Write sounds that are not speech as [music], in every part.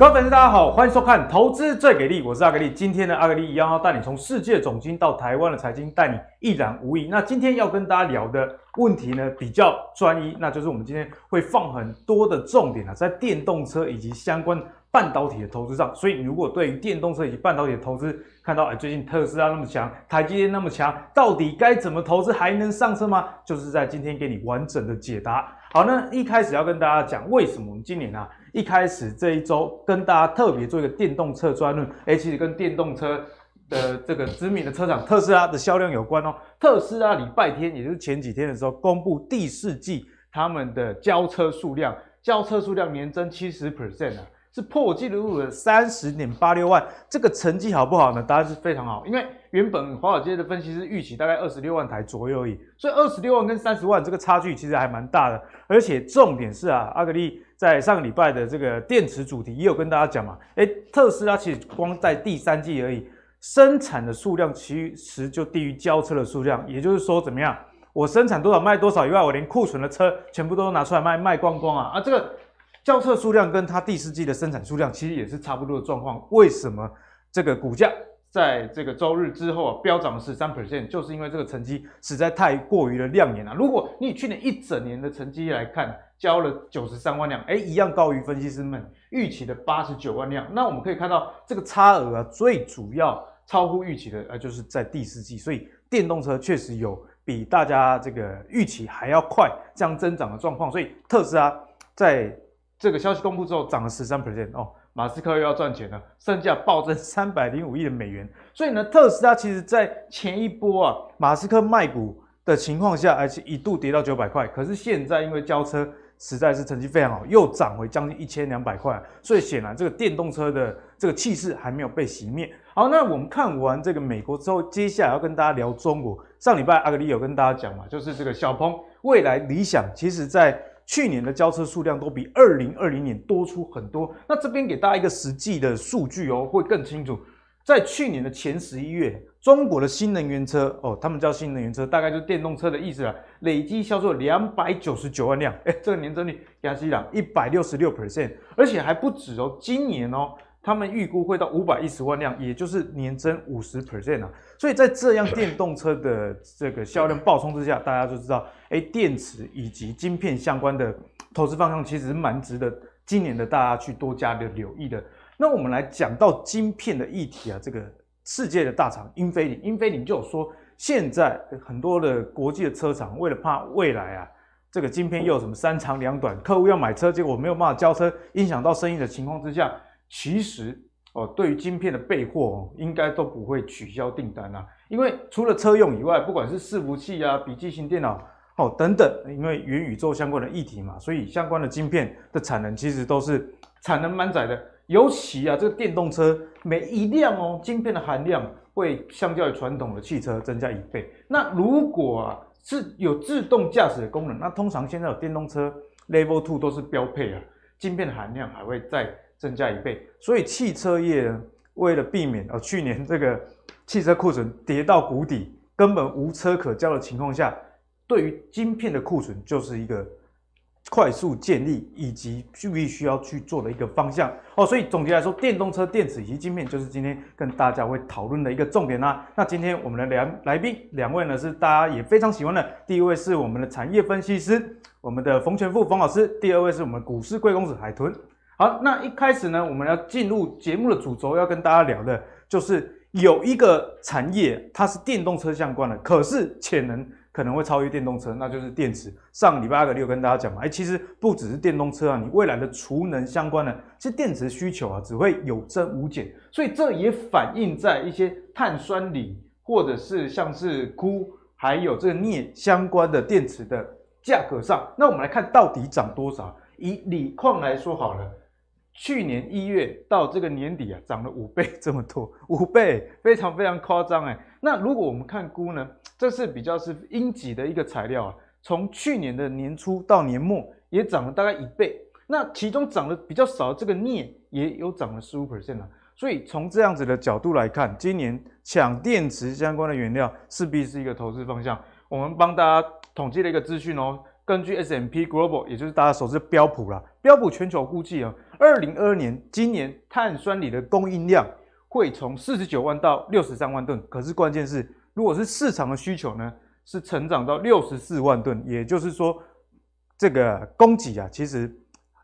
各位粉丝，大家好，欢迎收看《投资最给力》，我是阿格力。今天的阿格力一样要带你从世界总经到台湾的财经，带你一览无遗。那今天要跟大家聊的问题呢，比较专一，那就是我们今天会放很多的重点啊，在电动车以及相关。半导体的投资上，所以你如果对于电动车以及半导体的投资，看到哎最近特斯拉那么强，台积电那么强，到底该怎么投资还能上车吗？就是在今天给你完整的解答。好，那一开始要跟大家讲，为什么我们今年啊一开始这一周跟大家特别做一个电动车专论。哎，其实跟电动车的这个知名的车厂特斯拉的销量有关哦。特斯拉礼拜天，也就是前几天的时候，公布第四季他们的交车数量，交车数量年增七十 percent 啊。是破纪录的三十点八六万，这个成绩好不好呢？答案是非常好，因为原本华尔街的分析师预期大概二十六万台左右而已，所以二十六万跟三十万这个差距其实还蛮大的。而且重点是啊，阿格力在上个礼拜的这个电池主题也有跟大家讲嘛，哎，特斯拉其实光在第三季而已生产的数量其实就低于交车的数量，也就是说怎么样？我生产多少卖多少以外，我连库存的车全部都拿出来卖，卖光光啊啊这个。交车数量跟它第四季的生产数量其实也是差不多的状况。为什么这个股价在这个周日之后啊飙涨了十三 percent？就是因为这个成绩实在太过于的亮眼了。如果你以去年一整年的成绩来看，交了九十三万辆，哎，一样高于分析师们预期的八十九万辆。那我们可以看到这个差额啊，最主要超乎预期的啊，就是在第四季。所以电动车确实有比大家这个预期还要快这样增长的状况。所以特斯拉在这个消息公布之后，涨了十三 percent 哦，马斯克又要赚钱了，身价暴增三百零五亿的美元。所以呢，特斯拉其实在前一波啊，马斯克卖股的情况下，而且一度跌到九百块。可是现在因为交车实在是成绩非常好，又涨回将近一千两百块。所以显然这个电动车的这个气势还没有被熄灭。好，那我们看完这个美国之后，接下来要跟大家聊中国。上礼拜阿格里有跟大家讲嘛，就是这个小鹏未来理想，其实在。去年的交车数量都比二零二零年多出很多。那这边给大家一个实际的数据哦，会更清楚。在去年的前十一月，中国的新能源车哦，他们叫新能源车，大概就是电动车的意思了。累计销售两百九十九万辆。哎，这个年增率，率，亚细朗一百六十六 percent，而且还不止哦，今年哦。他们预估会到五百一十万辆，也就是年增五十 percent 啊，所以在这样电动车的这个销量爆冲之下，大家就知道，哎，电池以及晶片相关的投资方向其实蛮值得今年的大家去多加的留意的。那我们来讲到晶片的议题啊，这个世界的大厂英菲林，英菲林就有说，现在很多的国际的车厂为了怕未来啊，这个晶片又有什么三长两短，客户要买车，结果没有办法交车，影响到生意的情况之下。其实哦，对于晶片的备货哦，应该都不会取消订单啊，因为除了车用以外，不管是伺服器啊、笔记型电脑哦等等，因为元宇宙相关的议题嘛，所以相关的晶片的产能其实都是产能满载的。尤其啊，这个电动车每一辆哦，晶片的含量会相较于传统的汽车增加一倍。那如果啊是有自动驾驶的功能，那通常现在有电动车 Level Two 都是标配啊，晶片的含量还会在。增加一倍，所以汽车业为了避免哦，去年这个汽车库存跌到谷底，根本无车可交的情况下，对于晶片的库存就是一个快速建立以及必须需要去做的一个方向哦。所以总结来说，电动车、电子以及晶片就是今天跟大家会讨论的一个重点啊。那今天我们的两来宾两位呢是大家也非常喜欢的，第一位是我们的产业分析师，我们的冯全富冯老师；第二位是我们股市贵公子海豚。好，那一开始呢，我们要进入节目的主轴，要跟大家聊的，就是有一个产业，它是电动车相关的，可是潜能可能会超越电动车，那就是电池。上礼拜二个六，跟大家讲嘛，哎，其实不只是电动车啊，你未来的储能相关的，其实电池需求啊，只会有增无减，所以这也反映在一些碳酸锂，或者是像是钴，还有这个镍相关的电池的价格上。那我们来看到底涨多少？以锂矿来说好了。去年一月到这个年底啊，涨了五倍这么多，五倍非常非常夸张哎。那如果我们看估呢，这是比较是英籍的一个材料啊，从去年的年初到年末也涨了大概一倍。那其中涨的比较少的这个镍也有涨了十五 percent 啊。所以从这样子的角度来看，今年抢电池相关的原料势必是一个投资方向。我们帮大家统计了一个资讯哦，根据 S M P Global，也就是大家熟知标普啦，标普全球估计啊。二零二二年，今年碳酸锂的供应量会从四十九万到六十三万吨。可是，关键是如果是市场的需求呢，是成长到六十四万吨，也就是说，这个供给啊，其实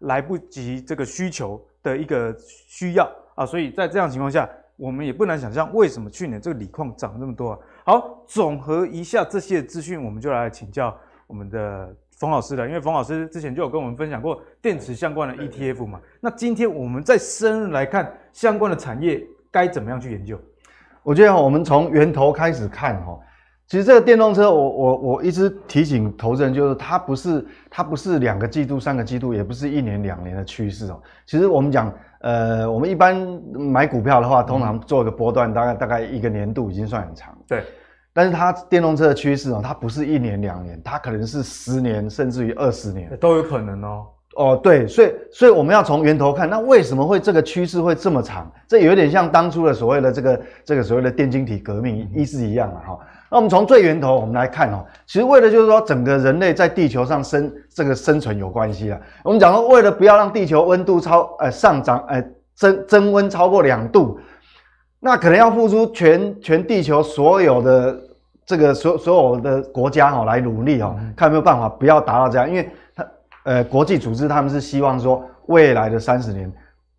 来不及这个需求的一个需要啊。所以在这样情况下，我们也不难想象，为什么去年这个锂矿涨那么多。好，总合一下这些资讯，我们就来请教我们的。冯老师的，因为冯老师之前就有跟我们分享过电池相关的 ETF 嘛，那今天我们再深入来看相关的产业该怎么样去研究？我觉得我们从源头开始看哈，其实这个电动车，我我我一直提醒投资人，就是它不是它不是两个季度、三个季度，也不是一年两年的趋势哦。其实我们讲，呃，我们一般买股票的话，通常做一个波段，大概大概一个年度已经算很长。对。但是它电动车的趋势哦，它不是一年两年，它可能是十年甚至于二十年都有可能哦。哦，对，所以所以我们要从源头看，那为什么会这个趋势会这么长？这有点像当初的所谓的这个这个所谓的电晶体革命意思一样了哈。那我们从最源头我们来看哦，其实为了就是说整个人类在地球上生这个生存有关系啊。我们讲说为了不要让地球温度超呃上涨呃增增温超过两度，那可能要付出全全地球所有的。这个所所有的国家哈来努力哈，看有没有办法不要达到这样，因为它呃国际组织他们是希望说未来的三十年，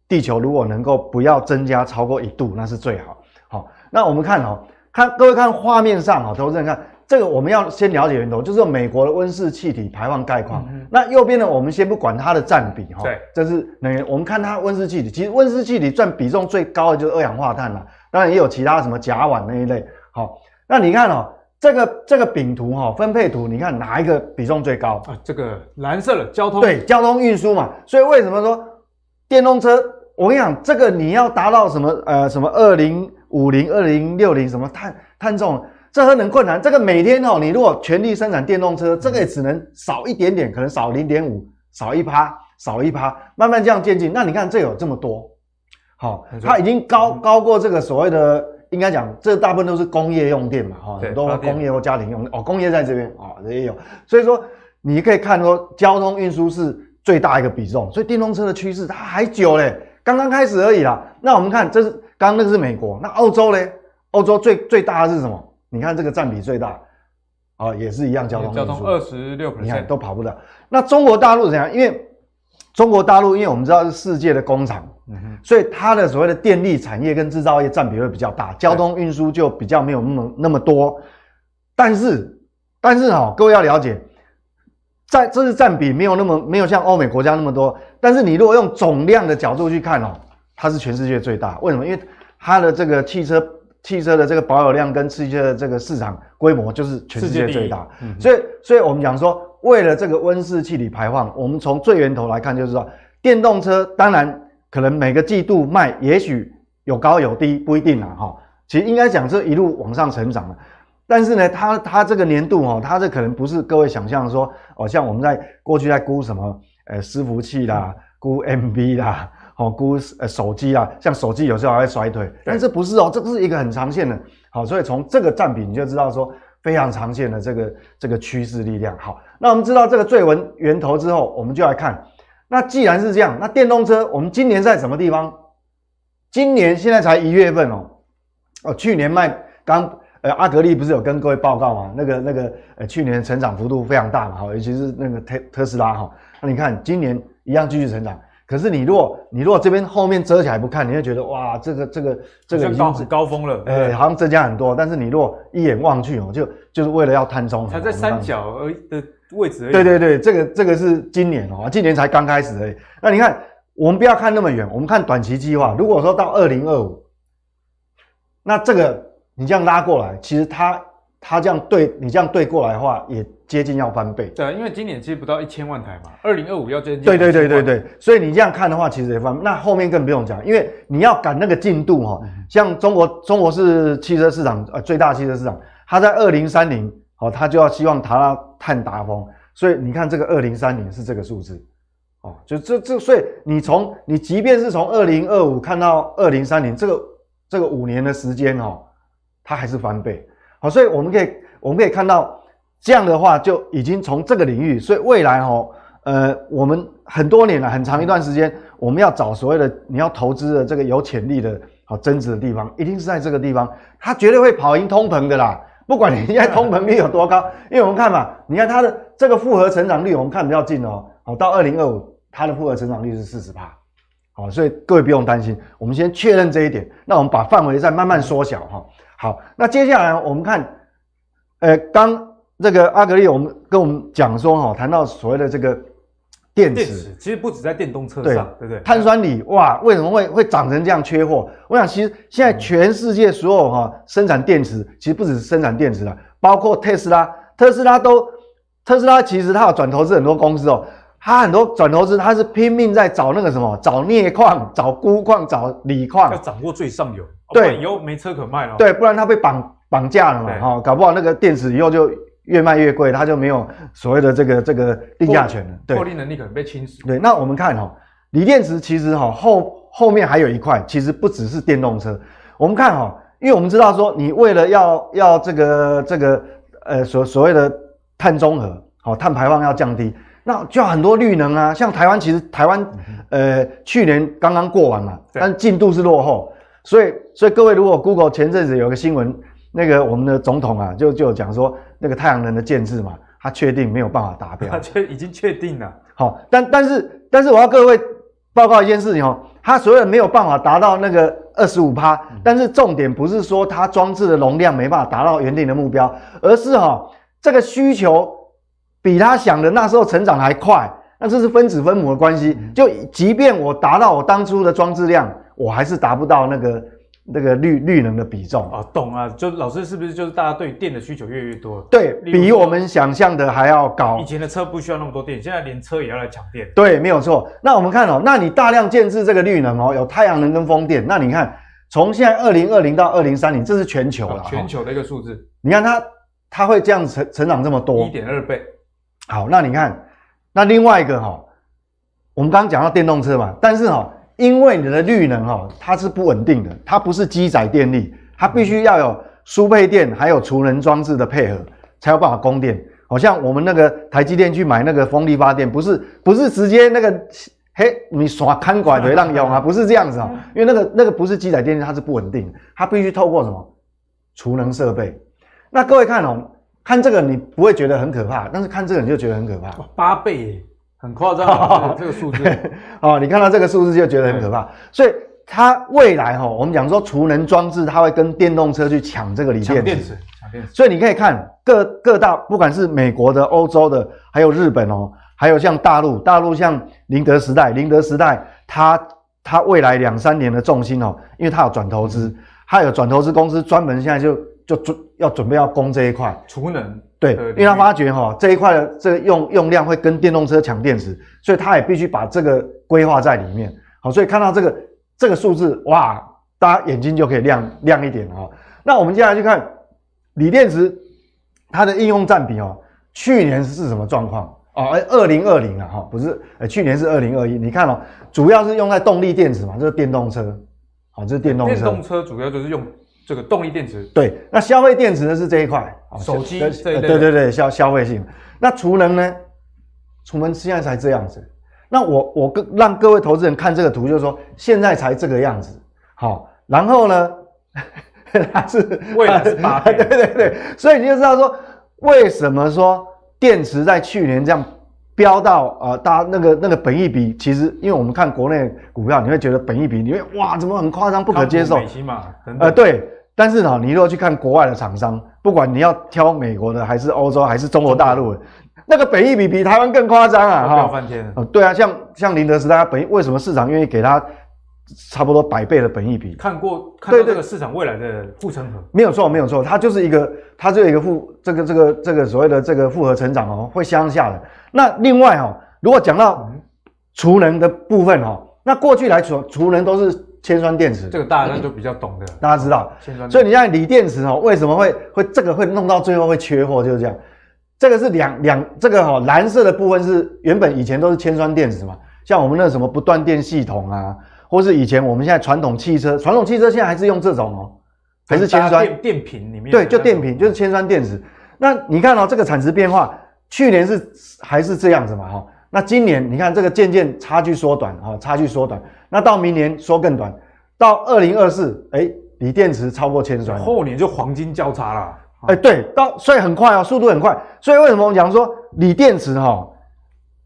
地球如果能够不要增加超过一度，那是最好。好，那我们看哦，看各位看画面上哦，投资人看。这个我们要先了解源头，就是美国的温室气体排放概况。那右边呢，我们先不管它的占比哈，对，这是能源。我们看它温室气体，其实温室气体占比重最高的就是二氧化碳了，当然也有其他什么甲烷那一类。好，那你看哦。这个这个饼图哈，分配图，你看哪一个比重最高啊？这个蓝色的交通对交通运输嘛。所以为什么说电动车？我跟你讲，这个你要达到什么呃什么二零五零、二零六零什么碳碳重，这很困难。这个每天哦，你如果全力生产电动车，这个也只能少一点点，可能少零点五，少一趴，少一趴，慢慢这样渐进。那你看这有这么多，好，它已经高高过这个所谓的。应该讲，这大部分都是工业用电嘛，哈，很多工业或家庭用。哦，工业在这边啊也有，所以说你可以看说，交通运输是最大一个比重，所以电动车的趋势它还久嘞，刚刚开始而已啦。那我们看，这是刚刚那个是美国，那欧洲嘞？欧洲最最大的是什么？你看这个占比最大，啊，也是一样，交通，交通二十六，你看都跑不了。那中国大陆怎样？因为中国大陆，因为我们知道是世界的工厂。所以它的所谓的电力产业跟制造业占比会比较大，交通运输就比较没有那么那么多。但是，但是哦，各位要了解，在这是占比没有那么没有像欧美国家那么多。但是你如果用总量的角度去看哦，它是全世界最大。为什么？因为它的这个汽车汽车的这个保有量跟汽车的这个市场规模就是全世界最大。所以，所以我们讲说，为了这个温室气体排放，我们从最源头来看，就是说，电动车当然。可能每个季度卖，也许有高有低，不一定啦哈。其实应该讲是一路往上成长的，但是呢，它它这个年度哦，它这可能不是各位想象说哦，像我们在过去在估什么呃伺服器啦，估 M B 啦，哦估呃手机啦，像手机有时候会衰退，但是不是哦，这是一个很长线的，好，所以从这个占比你就知道说非常长线的这个这个趋势力量好。那我们知道这个最文源头之后，我们就来看。那既然是这样，那电动车我们今年在什么地方？今年现在才一月份哦，哦，去年卖刚，呃，阿格力不是有跟各位报告嘛？那个那个，呃，去年成长幅度非常大嘛，哈，尤其是那个特特斯拉哈，那你看今年一样继续成长。可是你如果你如果这边后面遮起来不看，你会觉得哇，这个这个这个已经高峰了，哎，好像增加很多。但是你若一眼望去哦，就就是为了要摊中，才在三角而的位置。对对对，这个这个是今年哦，今年才刚开始而已。那你看，我们不要看那么远，我们看短期计划。如果说到二零二五，那这个你这样拉过来，其实它。他这样对你这样对过来的话，也接近要翻倍。对，因为今年其实不到一千万台嘛。二零二五要接近。对对对对对。所以你这样看的话，其实也翻。那后面更不用讲，因为你要赶那个进度哈。像中国，中国是汽车市场呃最大汽车市场，它在二零三零哦，它就要希望达拉碳达峰。所以你看这个二零三零是这个数字哦，就这这，所以你从你即便是从二零二五看到二零三零，这个这个五年的时间哦，它还是翻倍。所以我们可以，我们可以看到，这样的话就已经从这个领域。所以未来哦，呃，我们很多年了，很长一段时间，我们要找所谓的你要投资的这个有潜力的、好增值的地方，一定是在这个地方，它绝对会跑赢通膨的啦。不管你现在通膨率有多高，因为我们看嘛，你看它的这个复合成长率，我们看比要近哦。好，到二零二五，它的复合成长率是四十帕。好，所以各位不用担心，我们先确认这一点，那我们把范围再慢慢缩小哈。好，那接下来我们看，呃，刚这个阿格力，我们跟我们讲说哈，谈到所谓的这个电池，电池其实不止在电动车上，对不对？碳酸锂哇，为什么会会长成这样缺货？我想，其实现在全世界所有哈生产电池，其实不只是生产电池了，包括特斯拉，特斯拉都，特斯拉其实它有转投资很多公司哦，它很多转投资，它是拼命在找那个什么，找镍矿、找钴矿、找锂矿，要掌握最上游。对，以后没车可卖了。对，不然他被绑绑架了嘛？哈，搞不好那个电池以后就越卖越贵，他就没有所谓的这个这个定价权了。对，获利能力可能被侵蚀。对，那我们看哈，锂电池其实哈后后面还有一块，其实不只是电动车。我们看哈，因为我们知道说，你为了要要这个这个呃所所谓的碳中和，好碳排放要降低，那就很多绿能啊，像台湾其实台湾呃去年刚刚过完了，但进度是落后。所以，所以各位，如果 Google 前阵子有个新闻，那个我们的总统啊，就就讲说，那个太阳能的建制嘛，他确定没有办法达标。[laughs] 他确已经确定了。好，但但是但是，我要各位报告一件事情哦，他虽然没有办法达到那个二十五趴，但是重点不是说他装置的容量没办法达到原定的目标，而是哈，这个需求比他想的那时候成长还快。那这是分子分母的关系，就即便我达到我当初的装置量。我还是达不到那个那个绿绿能的比重啊，懂啊？就老师是不是就是大家对电的需求越来越多？对，比我们想象的还要高。以前的车不需要那么多电，现在连车也要来抢电。对，没有错。那我们看哦，那你大量建制这个绿能哦，有太阳能跟风电。那你看，从现在二零二零到二零三零，这是全球了，全球的一个数字。你看它它会这样成成长这么多一点二倍。好，那你看，那另外一个哈，我们刚刚讲到电动车嘛，但是哈。因为你的绿能哈，它是不稳定的，它不是基载电力，它必须要有输配电还有储能装置的配合，才有办法供电。好像我们那个台积电去买那个风力发电，不是不是直接那个，嘿，你耍看拐腿浪用啊，[laughs] 不是这样子啊，因为那个那个不是基载电力，它是不稳定它必须透过什么储能设备。那各位看哦，看这个你不会觉得很可怕，但是看这个你就觉得很可怕，八倍。很夸张，[laughs] 这个数字 [laughs] 哦，你看到这个数字就觉得很可怕，所以它未来哈，我们讲说储能装置，它会跟电动车去抢这个锂电，抢电池，抢电池。所以你可以看各各大，不管是美国的、欧洲的，还有日本哦，还有像大陆，大陆像宁德时代，宁德时代它它未来两三年的重心哦，因为它有转投资，它有转投资公司专门现在就。就准要准备要攻这一块储能，对，因为他发觉哈这一块的这个用用量会跟电动车抢电池，所以他也必须把这个规划在里面。好，所以看到这个这个数字，哇，大家眼睛就可以亮亮一点了。那我们接下来去看锂电池它的应用占比哦，去年是什么状况啊？哎，二零二零啊，哈，不是，哎，去年是二零二一。你看哦，主要是用在动力电池嘛，就是电动车，好，就是电动车。电动车主要就是用。这个动力电池对，那消费电池呢是这一块，手机对对对消消费性。那储能呢？储能现在才这样子。那我我让各位投资人看这个图，就是说现在才这个样子。好，然后呢，[laughs] 它是为什么？对对对，所以你就知道说，为什么说电池在去年这样。飙到啊！大那个那个本益比，其实因为我们看国内股票，你会觉得本益比，你会哇，怎么很夸张、不可接受？呃，对。但是呢，你如果去看国外的厂商，不管你要挑美国的，还是欧洲，还是中国大陆，那个本益比比台湾更夸张啊！哈，翻天啊！对啊，像像林德斯，大家本为什么市场愿意给他差不多百倍的本益比？看过，对这个市场未来的护城河没有错，没有错，它就是一个，它就有一个复这个这个这个所谓的这个复合成长哦，会相下的。那另外哈，如果讲到储能的部分哈，那过去来说储能都是铅酸电池，这个大家都比较懂的，大家知道。所以你看锂电池哦，为什么会会这个会弄到最后会缺货，就是这样。这个是两两，这个哈蓝色的部分是原本以前都是铅酸电池嘛，像我们那什么不断电系统啊，或是以前我们现在传统汽车，传统汽车现在还是用这种哦，还是铅酸电瓶里面。对，就电瓶就是铅酸电池。那你看哦，这个产值变化。去年是还是这样子嘛，哈。那今年你看这个渐渐差距缩短，哈，差距缩短。那到明年说更短，到二零二四，哎，锂电池超过铅酸，后年就黄金交叉了。哎，对，到所以很快啊，速度很快。所以为什么我们讲说锂电池哈，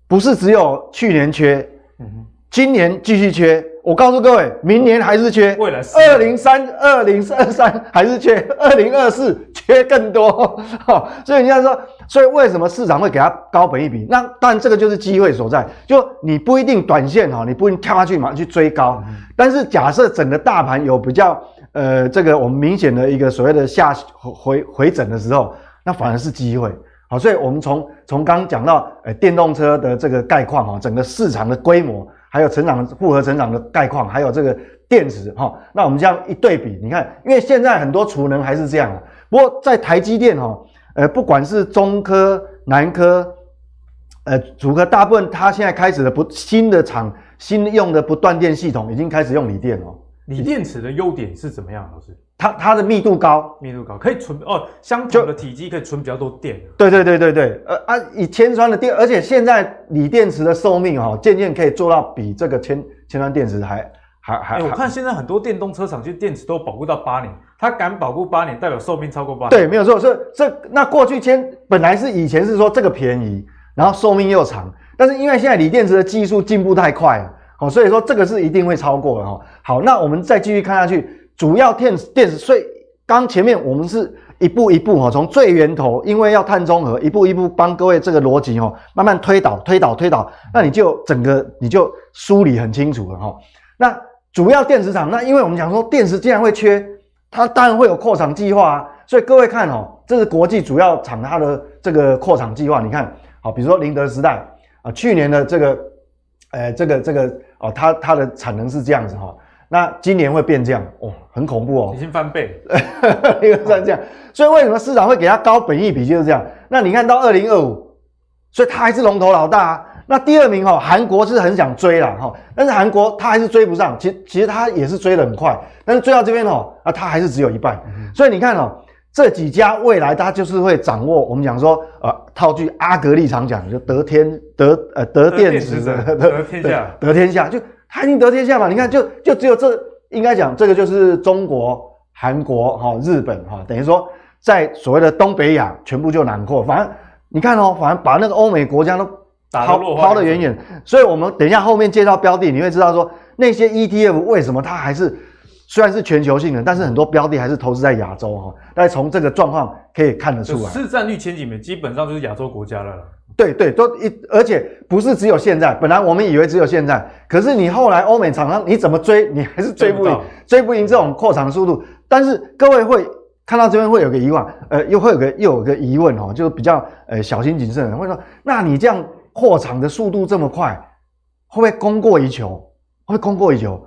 不是只有去年缺，嗯，今年继续缺。我告诉各位，明年还是缺，未来二零三二零二三 [laughs] 还是缺，二零二四 [laughs] 缺更多。好，[laughs] 所以人家说，所以为什么市场会给它高本一笔？那但这个就是机会所在，就你不一定短线哈，你不一定跳下去马上去追高。但是假设整个大盘有比较呃这个我们明显的一个所谓的下回回整的时候，那反而是机会。好，所以我们从从刚讲到呃电动车的这个概况哈，整个市场的规模。还有成长复合成长的概况，还有这个电池哈。那我们这样一对比，你看，因为现在很多储能还是这样的。不过在台积电哈，呃，不管是中科、南科，呃，主科，大部分，它现在开始的不新的厂新用的不断电系统已经开始用锂电了。锂电池的优点是怎么样，老师？它它的密度高，密度高可以存哦，相同的体积可以存比较多电。对对对对对，呃啊，以铅酸的电，而且现在锂电池的寿命哈，渐渐可以做到比这个铅铅酸电池还还还。我看现在很多电动车厂，其实电池都保护到八年，它敢保护八年，代表寿命超过八年。对，没有错，是这那过去铅本来是以前是说这个便宜，然后寿命又长，但是因为现在锂电池的技术进步太快了，哦，所以说这个是一定会超过的哈。好，那我们再继续看下去，主要电电子，所以刚前面我们是一步一步哈，从最源头，因为要碳中和，一步一步帮各位这个逻辑哦，慢慢推导、推导、推导，那你就整个你就梳理很清楚了哈。那主要电子厂，那因为我们讲说电池既然会缺，它当然会有扩厂计划啊。所以各位看哦，这是国际主要厂它的这个扩厂计划，你看，好，比如说宁德时代啊，去年的这个，呃，这个这个哦，它它的产能是这样子哈。那今年会变这样，哦，很恐怖哦，已经翻倍，又 [laughs] 算这样，所以为什么市场会给他高本益比就是这样？那你看到二零二五，所以他还是龙头老大。那第二名哈，韩国是很想追啦哈，但是韩国他还是追不上，其实其实他也是追得很快，但是追到这边哦，啊，他还是只有一半。所以你看哦，这几家未来他就是会掌握我们讲说呃套句阿格力常讲，就得天得呃得电子 [laughs] 得天下得天下就。韩英得天下嘛？你看，就就只有这，应该讲这个就是中国、韩国、哈、日本哈，等于说在所谓的东北亚全部就囊括。反正你看哦，反正把那个欧美国家都抛抛得远远。所以我们等一下后面介绍标的，你会知道说那些 ETF 为什么它还是。虽然是全球性的，但是很多标的还是投资在亚洲哈。但是从这个状况可以看得出来，市占率前几名基本上就是亚洲国家了。对对，都一而且不是只有现在，本来我们以为只有现在，可是你后来欧美厂商你怎么追，你还是追不赢，追不赢这种扩厂速度。但是各位会看到这边会有个疑问，呃，又会有个又有个疑问哈，就是比较呃小心谨慎的会说，那你这样扩厂的速度这么快，会不会供过于求？会不会供过于求？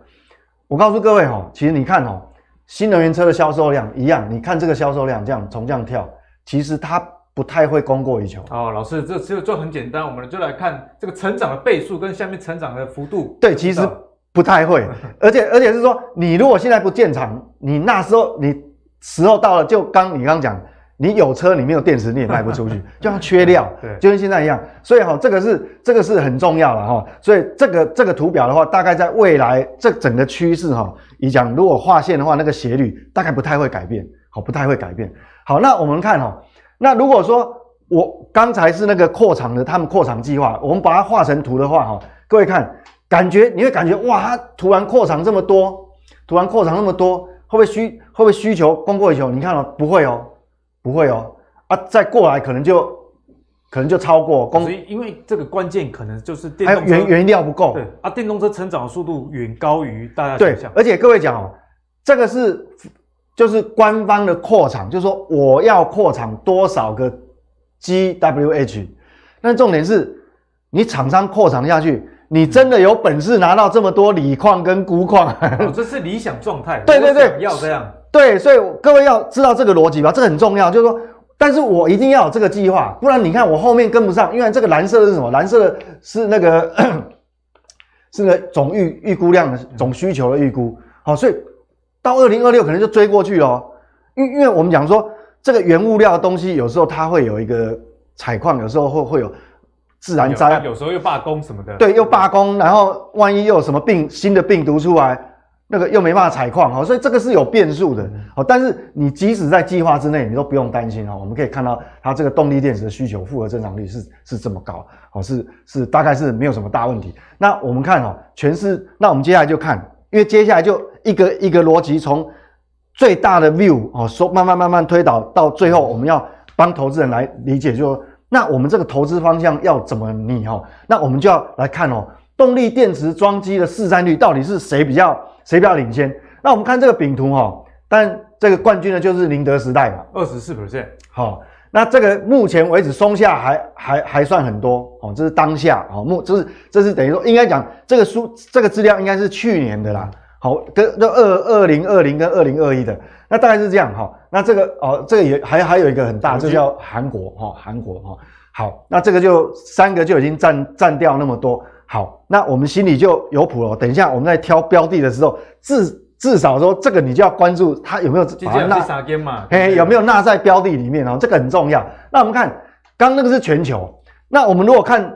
我告诉各位哈，其实你看哦，新能源车的销售量一样，你看这个销售量这样从这样跳，其实它不太会供过于求哦，老师，这其实就很简单，我们就来看这个成长的倍数跟下面成长的幅度。对，其实不太会，[laughs] 而且而且是说，你如果现在不建厂，你那时候你时候到了，就刚你刚讲。你有车，你没有电池，你也卖不出去，[laughs] 就像缺料，对，就跟现在一样。所以哈，这个是这个是很重要的哈。所以这个这个图表的话，大概在未来这整个趋势哈，你讲如果划线的话，那个斜率大概不太会改变，好，不太会改变。好，那我们看哈，那如果说我刚才是那个扩厂的，他们扩厂计划，我们把它画成图的话哈，各位看，感觉你会感觉哇，它突然扩厂这么多，突然扩厂那么多，会不会需会不会需求供过于求？你看哦，不会哦。不会哦，啊，再过来可能就，可能就超过公司，因为这个关键可能就是电还有原原料不够，对啊，电动车成长速度远高于大家想象，而且各位讲哦，这个是就是官方的扩厂，就是说我要扩厂多少个 GWH，但重点是你厂商扩厂下去，你真的有本事拿到这么多锂矿跟钴矿，哦，这是理想状态，对 [laughs] 对对，要这样。对，所以各位要知道这个逻辑吧，这个很重要。就是说，但是我一定要有这个计划，不然你看我后面跟不上。因为这个蓝色是什么？蓝色的是那个，[coughs] 是那个总预预估量的总需求的预估。好，所以到二零二六可能就追过去了。因因为我们讲说，这个原物料的东西，有时候它会有一个采矿，有时候会会有自然灾害，有时候又罢工什么的。对，又罢工，然后万一又有什么病、新的病毒出来。那个又没办法采矿哈，所以这个是有变数的。好，但是你即使在计划之内，你都不用担心哈。我们可以看到它这个动力电池的需求复合增长率是是这么高，好是是大概是没有什么大问题。那我们看哦，全是那我们接下来就看，因为接下来就一个一个逻辑从最大的 view 哦说慢慢慢慢推导到最后，我们要帮投资人来理解，就说那我们这个投资方向要怎么逆哦？那我们就要来看哦，动力电池装机的市占率到底是谁比较。谁比较领先？那我们看这个饼图哈，但这个冠军呢就是宁德时代嘛，二十四 percent。好，那这个目前为止松下还还还算很多哦，这是当下哦，目这是这是等于说应该讲这个书这个资料应该是去年的啦。好，跟这二二零二零跟二零二一的，那大概是这样哈。那这个哦，这个也还还有一个很大，这叫韩国哈，韩国哈。好，那这个就三个就已经占占掉那么多。好，那我们心里就有谱了。等一下，我们在挑标的的时候，至至少说这个你就要关注它有没有纳，有没有纳在标的里面哦，这个很重要。那我们看，刚刚那个是全球，那我们如果看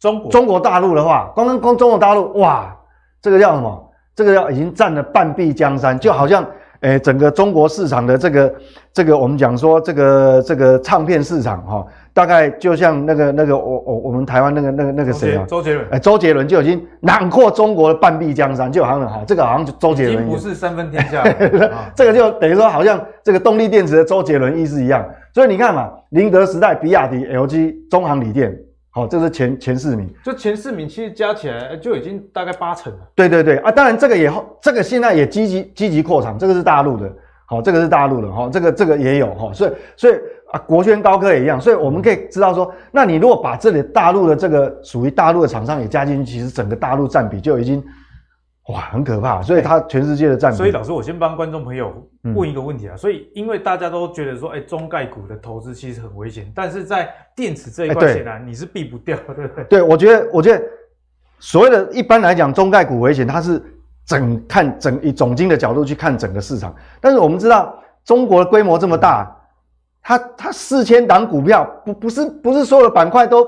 中国中国大陆的话，光刚刚中国大陆，哇，这个叫什么？这个叫已经占了半壁江山，就好像。哎，整个中国市场的这个这个，我们讲说这个这个唱片市场哈，大概就像那个那个我我我们台湾那个那个那个谁啊，周杰伦，周杰伦就已经囊括中国的半壁江山，就好像哈，这个好像周杰伦不是三分天下 [laughs] [laughs] 这个就等于说好像这个动力电池的周杰伦意思一样，所以你看嘛，宁德时代、比亚迪、LG、中航锂电。好，这是前前四名，就前四名其实加起来就已经大概八成了。对对对啊，当然这个也后，这个现在也积极积极扩产，这个是大陆的，好，这个是大陆的哈，这个这个也有哈，所以所以啊，国轩高科也一样，所以我们可以知道说，那你如果把这里大陆的这个属于大陆的厂商也加进去，其实整个大陆占比就已经。哇，很可怕，所以它全世界的占比。所以老师，我先帮观众朋友问一个问题啊。所以，因为大家都觉得说，哎，中概股的投资其实很危险，但是在电池这一块显然你是避不掉，的。对？对，我觉得，我觉得所谓的一般来讲，中概股危险，它是整看整以总经的角度去看整个市场。但是我们知道，中国的规模这么大，它它四千档股票，不不是不是所有的板块都。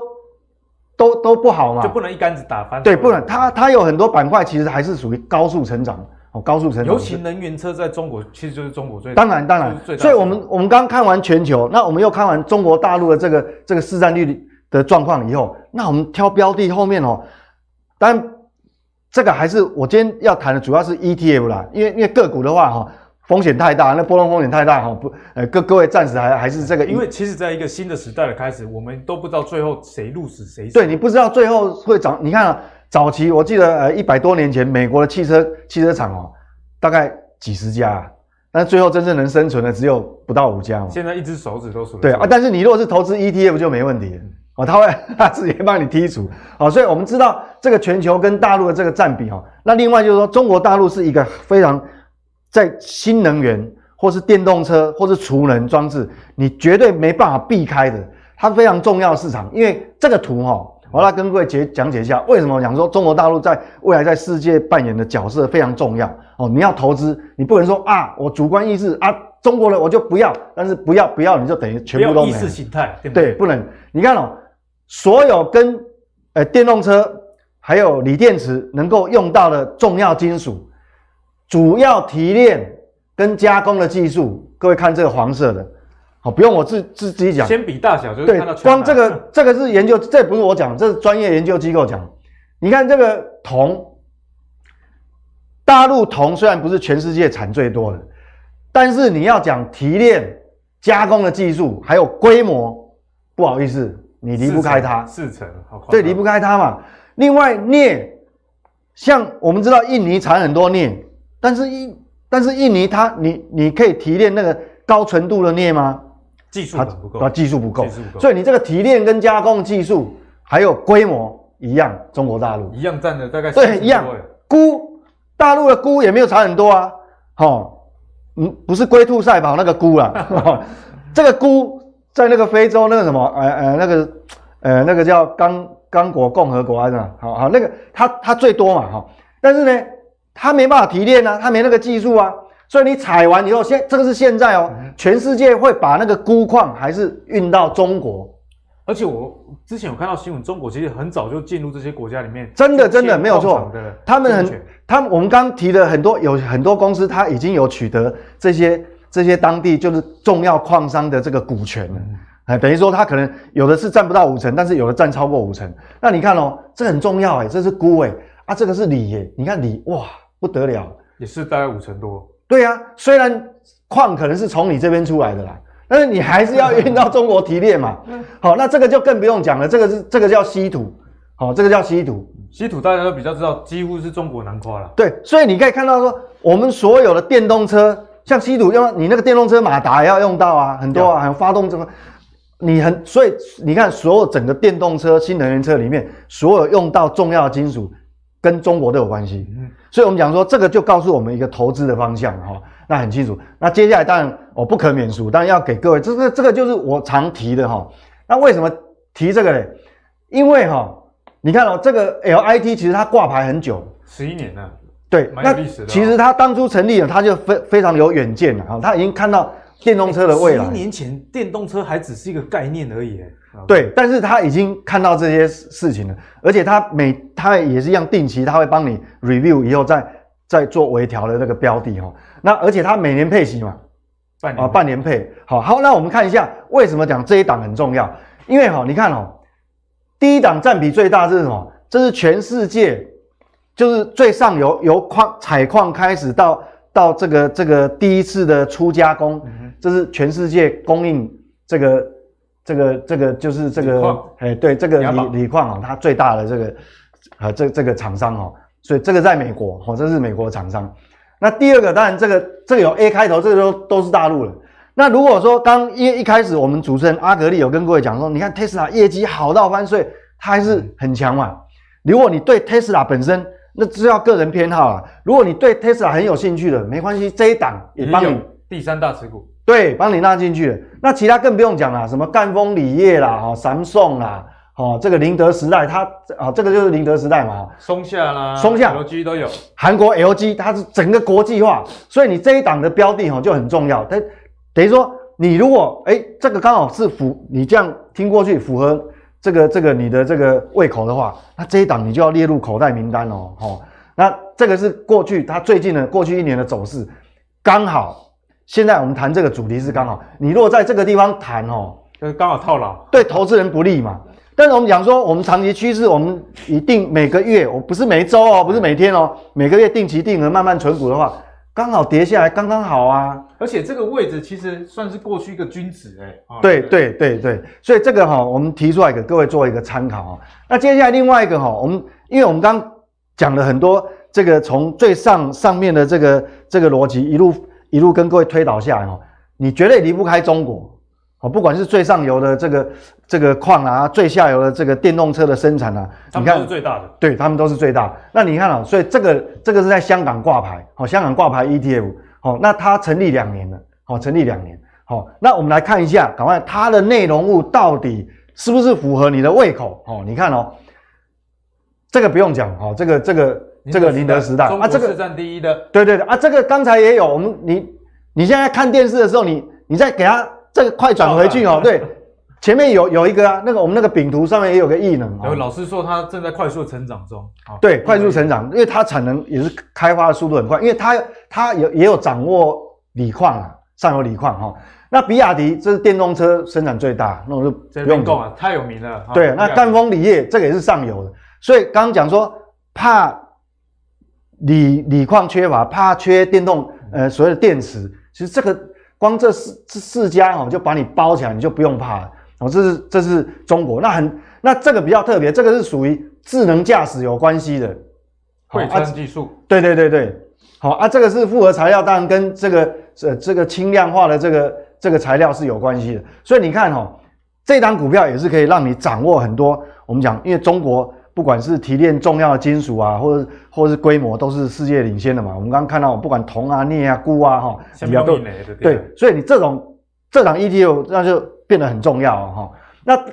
都都不好嘛，就不能一竿子打翻。对，不能。它它有很多板块，其实还是属于高速成长，哦，高速成长。尤其能源车在中国，其实就是中国最。当然，当然，所以，我们我们刚看完全球，那我们又看完中国大陆的这个这个市占率的状况以后，那我们挑标的后面哦，但这个还是我今天要谈的主要是 ETF 啦，因为因为个股的话哈。风险太大，那波动风险太大哈，不，呃，各各位暂时还还是这个，因为其实在一个新的时代的开始，我们都不知道最后谁入死谁。对，你不知道最后会涨。你看早期，我记得呃一百多年前美国的汽车汽车厂哦，大概几十家，但最后真正能生存的只有不到五家了。现在一只手指都数。对啊，但是你如果是投资 ETF 就没问题哦，他会他直接帮你剔除。好，所以我们知道这个全球跟大陆的这个占比哈，那另外就是说中国大陆是一个非常。在新能源，或是电动车，或是储能装置，你绝对没办法避开的，它非常重要的市场。因为这个图哈，我来跟各位解讲解一下为什么讲说中国大陆在未来在世界扮演的角色非常重要哦。你要投资，你不能说啊，我主观意志啊，中国人我就不要，但是不要不要你就等于全部都没意识形态对不对？对，不能。你看哦，所有跟呃电动车还有锂电池能够用到的重要金属。主要提炼跟加工的技术，各位看这个黄色的，好，不用我自自己讲，先比大小就是对，光这个这个是研究，这不是我讲，这是专业研究机构讲。你看这个铜，大陆铜虽然不是全世界产最多的，但是你要讲提炼加工的技术还有规模，不好意思，你离不开它，四成，对，离不开它嘛。另外镍，像我们知道印尼产很多镍。但是印，但是印尼，它你你可以提炼那个高纯度的镍吗？技术不够啊，技术不够，所以你这个提炼跟加工技术还有规模一样，中国大陆一样占的大概对一样钴，大陆的钴也没有差很多啊，哈，嗯，不是龟兔赛跑那个钴啊，[laughs] 这个钴在那个非洲那个什么，呃呃那个，呃那个叫刚刚果共和国啊，是好好那个，它它最多嘛，哈，但是呢。他没办法提炼啊，他没那个技术啊，所以你采完以后，现这个是现在哦，全世界会把那个钴矿还是运到中国，而且我之前有看到新闻，中国其实很早就进入这些国家里面，真的真的没有错，他们很，他们我们刚提的很多有很多公司，它已经有取得这些这些当地就是重要矿商的这个股权了，哎，等于说它可能有的是占不到五成，但是有的占超过五成，那你看哦，这很重要哎，这是钴哎啊，这个是锂哎，你看锂哇。不得了，也是大概五成多。对啊，虽然矿可能是从你这边出来的啦，但是你还是要运到 [laughs] 中国提炼嘛。嗯，好，那这个就更不用讲了，这个是这个叫稀土。好，这个叫稀土，稀土大家都比较知道，几乎是中国南瓜了。对，所以你可以看到说，我们所有的电动车，像稀土，用你那个电动车马达要用到啊，很多啊，还有发动机，你很，所以你看，所有整个电动车、新能源车里面，所有用到重要的金属。跟中国都有关系，嗯，所以我们讲说这个就告诉我们一个投资的方向哈，那很清楚。那接下来当然我不可免俗，当然要给各位，这这这个就是我常提的哈。那为什么提这个嘞？因为哈，你看哦，这个 LIT 其实它挂牌很久，十一年了。对，蛮有历史的。其实它当初成立了，它就非非常有远见了哈，它已经看到。电动车的未来。十年前，电动车还只是一个概念而已。对，但是他已经看到这些事情了，而且他每他也是一样定期，他会帮你 review 以后再再做微调的那个标的哈。那而且他每年配息嘛，半年半年配。好好，那我们看一下为什么讲这一档很重要，因为哈，你看哦，一档占比最大是什么？这是全世界就是最上游由矿采矿开始到。到这个这个第一次的出加工，这是全世界供应这个这个这个就是这个哎对这个锂锂矿啊，它最大的这个啊这这个厂商啊，所以这个在美国哦，这是美国厂商。那第二个当然这个这个有 A 开头，这个都都是大陆了。那如果说刚一一开始我们主持人阿格力有跟各位讲说，你看特斯拉业绩好到翻碎，它还是很强嘛。如果你对特斯拉本身，那只要个人偏好啊。如果你对特斯拉很有兴趣的，没关系，这一档也帮你。第三大持股。对，帮你纳进去了。那其他更不用讲了，什么赣锋锂业啦、哈、三宋啦、哈，这个宁德时代，它啊，这个就是宁德时代嘛。松下啦。松下。LG 都有。韩国 LG，它是整个国际化，所以你这一档的标的哈就很重要。它等于说，你如果哎，这个刚好是符，你这样听过去符合。这个这个你的这个胃口的话，那这一档你就要列入口袋名单哦。吼，那这个是过去它最近的过去一年的走势，刚好。现在我们谈这个主题是刚好。你如果在这个地方谈哦，就是刚好套牢，对投资人不利嘛。但是我们讲说，我们长期趋势，我们一定每个月，我不是每一周哦，不是每天哦，每个月定期定额慢慢存股的话。刚好跌下来，刚刚好啊！而且这个位置其实算是过去一个君子，哎，对对对对，所以这个哈，我们提出来给各位做一个参考啊。那接下来另外一个哈，我们因为我们刚讲了很多这个从最上上面的这个这个逻辑一路一路跟各位推导下来哈，你绝对离不开中国。不管是最上游的这个这个矿啊，最下游的这个电动车的生产啊，你看是最大的，对他们都是最大。那你看啊，所以这个这个是在香港挂牌，好，香港挂牌 ETF，好，那它成立两年了，好，成立两年，好，那我们来看一下，赶快它的内容物到底是不是符合你的胃口？哦，你看哦，这个不用讲，哦，这个这个这个宁德时代啊，这个是占第一的，对对对，啊，这个刚才也有，我们你你现在看电视的时候，你你再给他。这个快转回去哦，对，前面有有一个啊，那个我们那个饼图上面也有个异能啊。有老师说他正在快速成长中对，快速成长，因为它产能也是开发的速度很快，因为它它有也有掌握锂矿啊，上游锂矿哈。那比亚迪这是电动车生产最大，那我就不用动了，太有名了。对，那赣锋锂业这个也是上游的，所以刚刚讲说怕锂锂矿缺乏，怕缺电动呃所有的电池，其实这个。光这四四家哦，就把你包起来，你就不用怕了哦。这是这是中国，那很那这个比较特别，这个是属于智能驾驶有关系的，啊，技术，对对对对，好啊，这个是复合材料，当然跟这个呃这个轻量化的这个这个材料是有关系的。所以你看哈，这张股票也是可以让你掌握很多，我们讲因为中国。不管是提炼重要的金属啊，或者或者是规模，都是世界领先的嘛。我们刚刚看到，不管铜啊、镍啊、钴啊，哈，比较多。对，所以你这种这档 E T O 那就变得很重要了哈。那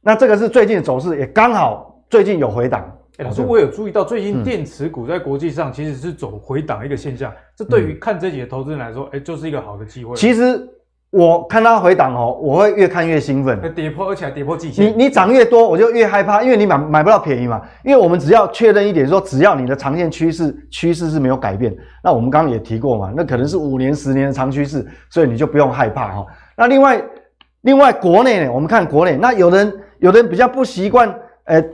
那这个是最近的走势，也刚好最近有回档。哎，老师，我有注意到最近电池股在国际上其实是走回档一个现象，这对于看这个投资人来说，哎，就是一个好的机会。其实。我看它回档哦，我会越看越兴奋。跌破而且还跌破季千。你你涨越多，我就越害怕，因为你买买不到便宜嘛。因为我们只要确认一点，说只要你的长线趋势趋势是没有改变，那我们刚刚也提过嘛，那可能是五年、十年的长趋势，所以你就不用害怕哈。那另外另外国内我们看国内，那有人有的人比较不习惯，诶，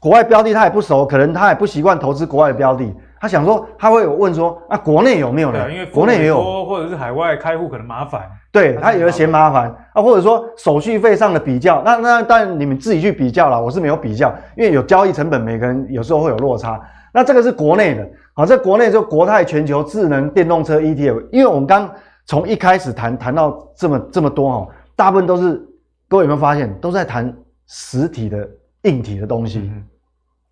国外标的他也不熟，可能他也不习惯投资国外的标的。他想说，他会有问说，啊，国内有没有呢？因为国内也有，或者是海外开户可能麻烦。对他有的嫌麻烦啊，或者说手续费上的比较，那那当然你们自己去比较啦，我是没有比较，因为有交易成本，每个人有时候会有落差。那这个是国内的，好，在国内就国泰全球智能电动车 ETF，因为我们刚从一开始谈谈到这么这么多哈，大部分都是各位有没有发现，都在谈实体的硬体的东西。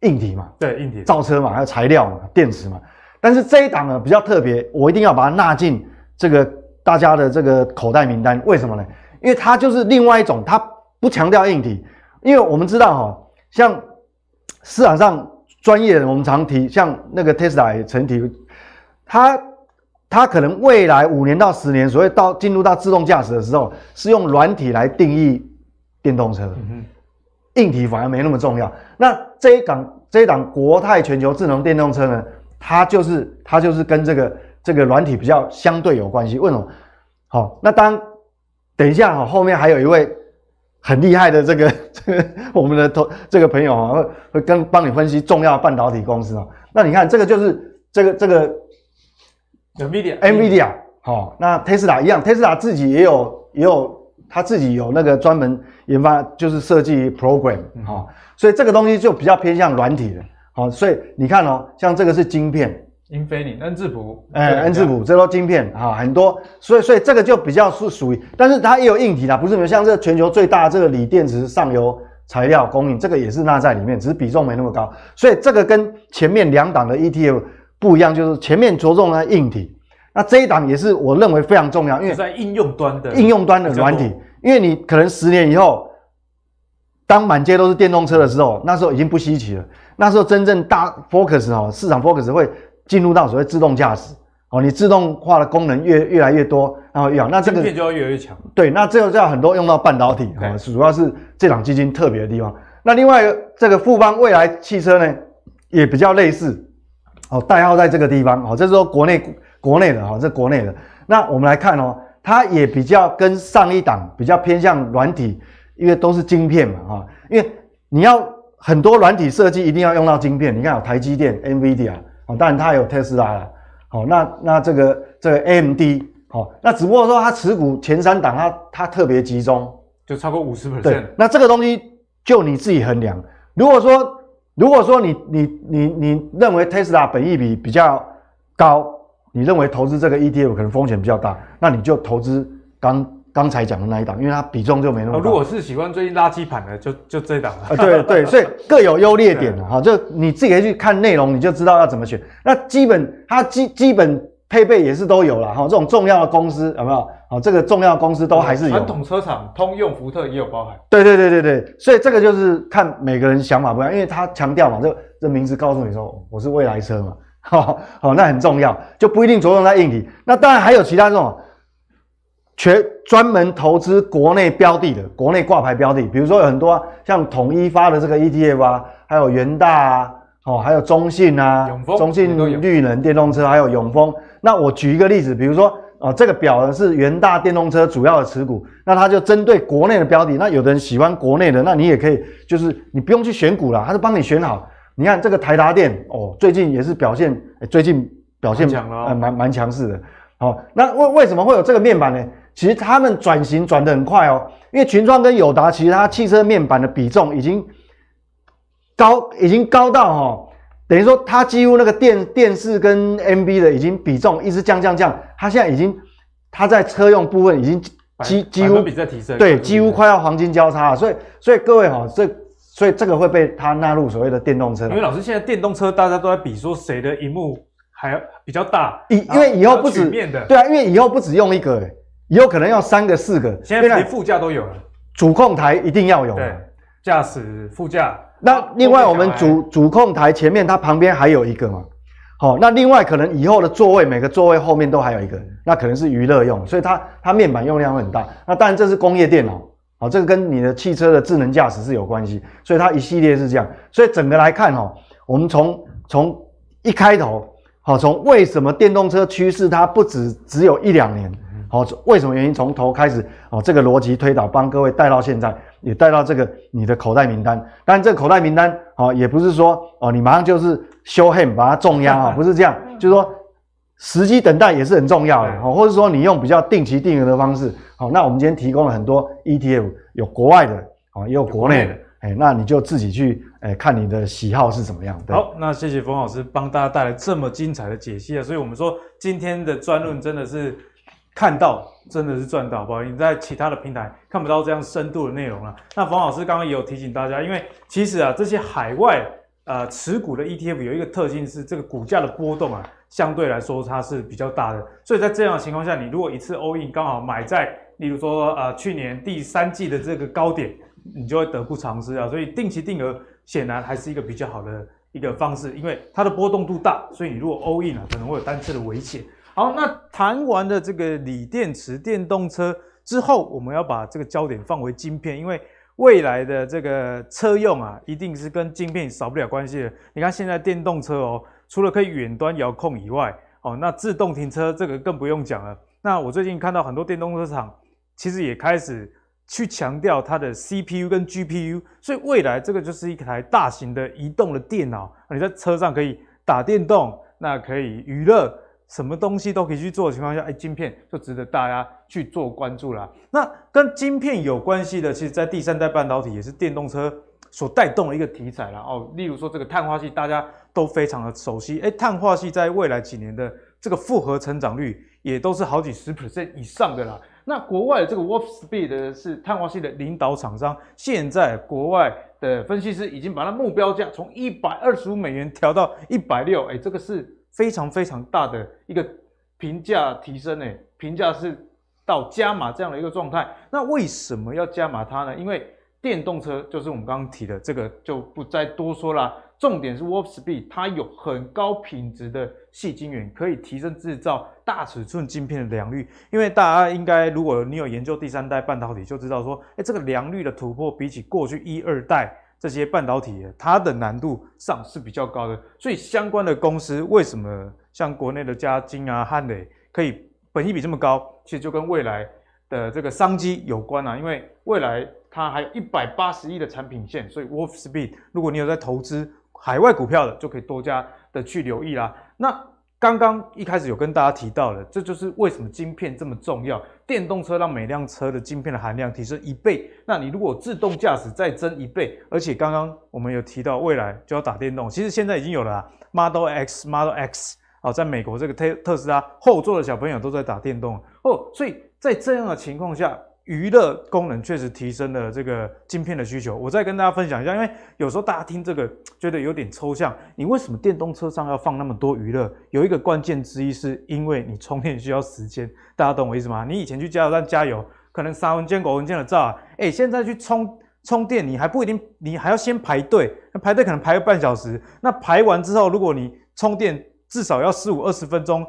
硬体嘛，对硬体造车嘛，有材料嘛，电池嘛。但是这一档呢比较特别，我一定要把它纳进这个大家的这个口袋名单。为什么呢？因为它就是另外一种，它不强调硬体。因为我们知道哈，像市场上专业的，我们常提像那个 Tesla 也成提，它它可能未来五年到十年，所谓到进入到自动驾驶的时候，是用软体来定义电动车。硬体反而没那么重要。那这一档这一档国泰全球智能电动车呢？它就是它就是跟这个这个软体比较相对有关系。为什么？好，那当等一下哦，后面还有一位很厉害的这个 [laughs] 这个我们的同这个朋友会会跟帮你分析重要半导体公司哦。那你看这个就是这个这个 Nvidia Nvidia 好，那特斯拉一样，特斯拉自己也有也有。他自己有那个专门研发，就是设计 program，哦，所以这个东西就比较偏向软体的，好，所以你看哦，像这个是晶片，英飞凌、恩智浦，哎，恩智浦，这都晶片，啊，很多，所以所以这个就比较是属于，但是它也有硬体的，不是没有，像这个全球最大这个锂电池上游材料供应，这个也是纳在里面，只是比重没那么高，所以这个跟前面两档的 ETF 不一样，就是前面着重在硬体。那这一档也是我认为非常重要，因为在应用端的应用端的软体，因为你可能十年以后，当满街都是电动车的时候，那时候已经不稀奇了。那时候真正大 focus 哦，市场 focus 会进入到所谓自动驾驶哦，你自动化的功能越越来越多，然后好，那这个就要越来越强。对，那这个在很多用到半导体哦，主要是这档基金特别的地方。那另外这个富邦未来汽车呢，也比较类似哦，代号在这个地方哦，这时候国内。国内的哈，这国内的，那我们来看哦，它也比较跟上一档比较偏向软体，因为都是晶片嘛啊，因为你要很多软体设计一定要用到晶片，你看有台积电、NVIDIA，哦，当然它有特斯拉了，好，那那这个这个 AMD，好，那只不过说它持股前三档，它它特别集中，就超过五十 percent。对，那这个东西就你自己衡量，如果说如果说你你你你认为特斯拉本益比比较高。你认为投资这个 ETF 可能风险比较大，那你就投资刚刚才讲的那一档，因为它比重就没那么。如果是喜欢最近垃圾盘的，就就这档。啊，对对，所以 [laughs] 各有优劣点的哈，就你自己去看内容，你就知道要怎么选。那基本它基基本配备也是都有了哈，这种重要的公司有没有？啊，这个重要公司都还是有。传统车厂，通用、福特也有包含。对对对对对，所以这个就是看每个人想法不一样，因为他强调嘛，这这名字告诉你说我是未来车嘛。[laughs] 哦，好，那很重要，就不一定着重在硬体。那当然还有其他这种，全专门投资国内标的的，国内挂牌标的，比如说有很多像统一发的这个 ETF 啊，还有元大啊，哦，还有中信啊，中信绿能电动车，还有永丰。那我举一个例子，比如说啊，这个表呢是元大电动车主要的持股，那它就针对国内的标的。那有的人喜欢国内的，那你也可以，就是你不用去选股了，它是帮你选好。你看这个台达电哦，最近也是表现，最近表现蛮了，蛮强势的。好，那为为什么会有这个面板呢？其实他们转型转得很快哦，因为群创跟友达其实它汽车面板的比重已经高，已经高到哈，等于说它几乎那个电电视跟 M B 的已经比重一直降降降，它现在已经它在车用部分已经几几乎在提升，对，几乎快要黄金交叉了。所以所以各位哈，这。所以这个会被它纳入所谓的电动车。因为老师现在电动车大家都在比说谁的荧幕还比较大，以因为以后不止面的，对啊，因为以后不止用一个，以后可能用三个四个。现在连副驾都有了，主控台一定要有。对，驾驶副驾。那另外我们主主控台前面它旁边还有一个嘛？好，那另外可能以后的座位每个座位后面都还有一个，那可能是娱乐用，所以它它面板用量会很大。那当然这是工业电脑。好，这个跟你的汽车的智能驾驶是有关系，所以它一系列是这样，所以整个来看哈，我们从从一开头，好，从为什么电动车趋势它不止只有一两年，好，为什么原因从头开始，哦，这个逻辑推导帮各位带到现在，也带到这个你的口袋名单，但这个口袋名单，好，也不是说哦，你马上就是修 m 把它重压啊，不是这样，就是说。时机等待也是很重要的或者说你用比较定期定额的方式，好，那我们今天提供了很多 ETF，有国外的，啊，也有国内的，哎，那你就自己去，哎，看你的喜好是怎么样。好，那谢谢冯老师帮大家带来这么精彩的解析啊，所以我们说今天的专论真的是看到真的是赚到，不好意思，在其他的平台看不到这样深度的内容了。那冯老师刚刚也有提醒大家，因为其实啊这些海外。呃，持股的 ETF 有一个特性是，这个股价的波动啊，相对来说它是比较大的。所以在这样的情况下，你如果一次 all in 刚好买在，例如说呃去年第三季的这个高点，你就会得不偿失啊。所以定期定额显然还是一个比较好的一个方式，因为它的波动度大，所以你如果 all in 啊，可能会有单次的危险。好，那谈完了这个锂电池电动车之后，我们要把这个焦点放回晶片，因为。未来的这个车用啊，一定是跟晶片少不了关系的。你看现在电动车哦，除了可以远端遥控以外，哦，那自动停车这个更不用讲了。那我最近看到很多电动车厂，其实也开始去强调它的 CPU 跟 GPU。所以未来这个就是一台大型的移动的电脑，你在车上可以打电动，那可以娱乐。什么东西都可以去做的情况下，哎，晶片就值得大家去做关注啦。那跟晶片有关系的，其实，在第三代半导体也是电动车所带动的一个题材啦。哦。例如说，这个碳化系大家都非常的熟悉，哎，碳化系在未来几年的这个复合成长率也都是好几十 percent 以上的啦。那国外的这个 Wolfspeed 是碳化系的领导厂商，现在国外的分析师已经把它目标价从一百二十五美元调到一百六，哎，这个是。非常非常大的一个评价提升，呢，评价是到加码这样的一个状态。那为什么要加码它呢？因为电动车就是我们刚刚提的这个，就不再多说了。重点是 Wolfspeed，它有很高品质的细晶圆，可以提升制造大尺寸晶片的良率。因为大家应该，如果你有研究第三代半导体，就知道说，哎，这个良率的突破比起过去一二代。这些半导体它的难度上是比较高的，所以相关的公司为什么像国内的嘉晶啊、汉磊可以本益比这么高，其实就跟未来的这个商机有关啊。因为未来它还有一百八十亿的产品线，所以 Wolf Speed，如果你有在投资海外股票的，就可以多加的去留意啦。那。刚刚一开始有跟大家提到了，这就是为什么晶片这么重要。电动车让每辆车的晶片的含量提升一倍，那你如果自动驾驶再增一倍，而且刚刚我们有提到未来就要打电动，其实现在已经有了 Model X，Model X 啊，在美国这个特特斯拉后座的小朋友都在打电动哦，所以在这样的情况下。娱乐功能确实提升了这个镜片的需求。我再跟大家分享一下，因为有时候大家听这个觉得有点抽象。你为什么电动车上要放那么多娱乐？有一个关键之一是因为你充电需要时间，大家懂我意思吗？你以前去加油站加油，可能三文件、五文件的炸，哎，现在去充充电，你还不一定，你还要先排队，排队可能排个半小时。那排完之后，如果你充电，至少要四五二十分钟。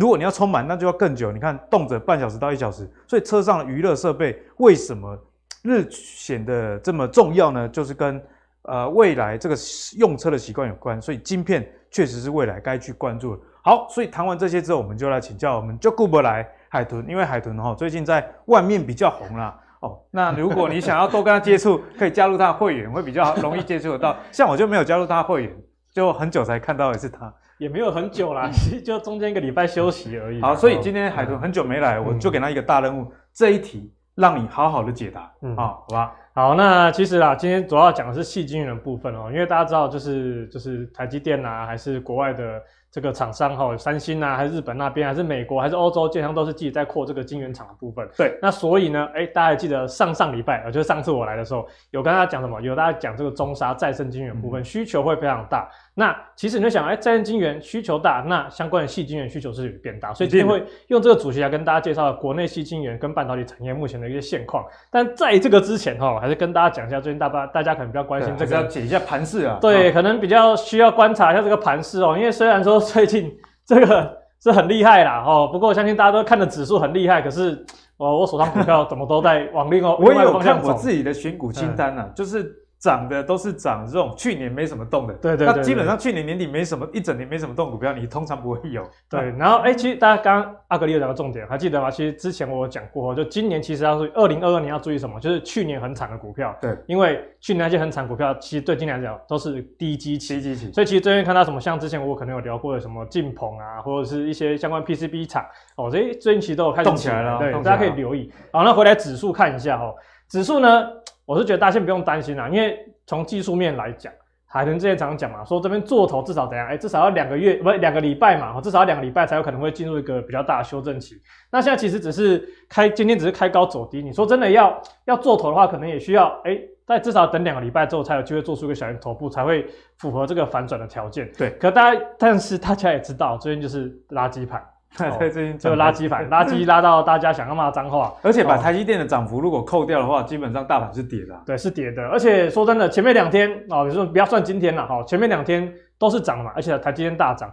如果你要充满，那就要更久。你看，动辄半小时到一小时。所以车上的娱乐设备为什么日显得这么重要呢？就是跟呃未来这个用车的习惯有关。所以晶片确实是未来该去关注的。好，所以谈完这些之后，我们就来请教，我们就顾不来海豚，因为海豚哈最近在外面比较红啦。哦。那如果你想要多跟他接触，可以加入他的会员，会比较容易接触得到。像我就没有加入他会员，就很久才看到的是他。也没有很久啦，其实就中间一个礼拜休息而已。好，所以今天海豚很久没来，我就给他一个大任务，这一题让你好好的解答，好好吧。好，那其实啊，今天主要讲的是细晶的部分哦，因为大家知道，就是就是台积电啊，还是国外的这个厂商哈，三星啊，还是日本那边，还是美国，还是欧洲，经常都是自己在扩这个晶圆厂的部分。对，那所以呢，哎，大家记得上上礼拜，就觉上次我来的时候，有跟大家讲什么？有大家讲这个中沙再生晶圆部分需求会非常大。那其实你就想，哎，再晶圆需求大，那相关的细晶圆需求是变大，所以今天会用这个主题来跟大家介绍国内细晶圆跟半导体产业目前的一些现况。但在这个之前，哈，还是跟大家讲一下，最近大家大家可能比较关心这个，要解一下盘势啊。对，可能比较需要观察一下这个盘势哦，因为虽然说最近这个是很厉害啦，哦，不过我相信大家都看的指数很厉害，可是我我手上股票怎么都在往另一哦，[laughs] 我也有看我自己的选股清单啊，就是。涨的都是涨这种，去年没什么动的。对对对。那基本上去年年底没什么，一整年没什么动股票，你通常不会有。对。然后，哎，其实大家刚刚阿格里有讲到重点，还记得吗？其实之前我有讲过，就今年其实要注意，二零二二年要注意什么？就是去年很惨的股票。对。因为去年那些很惨股票，其实对今年来讲都是低基。低基。所以其实最近看到什么，像之前我可能有聊过的什么进鹏啊，或者是一些相关 PCB 厂哦，这最近其实都有开始动起来了。对。大家可以留意。好，那回来指数看一下哦，指数呢？我是觉得大家先不用担心啦，因为从技术面来讲，海豚之前常讲嘛，说这边做头至少怎样？哎，至少要两个月，不是两个礼拜嘛，至少要两个礼拜才有可能会进入一个比较大的修正期。那现在其实只是开，今天只是开高走低。你说真的要要做头的话，可能也需要哎，但至少等两个礼拜之后才有机会做出一个小型头部，才会符合这个反转的条件。对，可大家但是大家也知道，这边就是垃圾盘。对，最近，[laughs] 这垃圾反垃圾拉到大家想要骂脏话，而且把台积电的涨幅如果扣掉的话，基本上大盘是跌的。对，是跌的。而且说真的，前面两天啊，比如说不要算今天了哈，前面两天都是涨嘛，而且台积电大涨。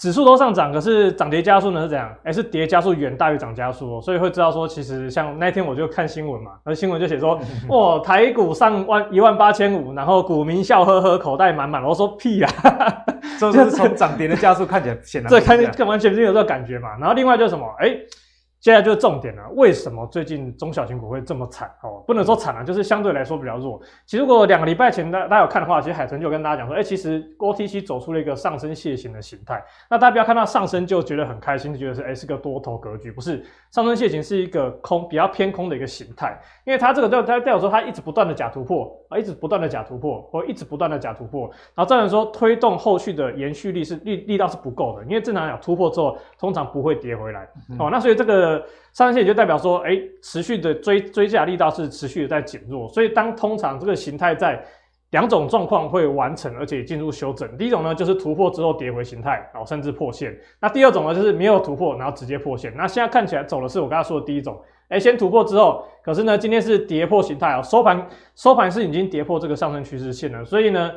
指数都上涨，可是涨跌加速呢是怎样？哎，是跌加速远大于涨加速，哦，所以会知道说，其实像那天我就看新闻嘛，那新闻就写说，哦，[laughs] 台股上万一万八千五，然后股民笑呵呵，口袋满满。我说屁啊，[laughs] 这是从涨跌的加速看起来，这看完全是有这个感觉嘛。然后另外就是什么，哎。接下来就是重点了，为什么最近中小型股会这么惨？哦，不能说惨啊，就是相对来说比较弱。其实如果两个礼拜前，大大家有看的话，其实海豚就跟大家讲说，哎，其实 OTC 走出了一个上升楔形的形态。那大家不要看到上升就觉得很开心，就觉得是哎是个多头格局，不是上升楔形是一个空比较偏空的一个形态，因为它这个在它在说它一直不断的假突破。啊，一直不断的假突破，或一直不断的假突破，然后再来说推动后续的延续力是力力道是不够的，因为正常讲突破之后通常不会跌回来，哦，那所以这个上升线就代表说，哎，持续的追追加力道是持续的在减弱，所以当通常这个形态在两种状况会完成，而且进入修整，第一种呢就是突破之后跌回形态，然后甚至破线，那第二种呢就是没有突破，然后直接破线，那现在看起来走的是我刚才说的第一种。哎，先突破之后，可是呢，今天是跌破形态啊，收盘收盘是已经跌破这个上升趋势线了，所以呢，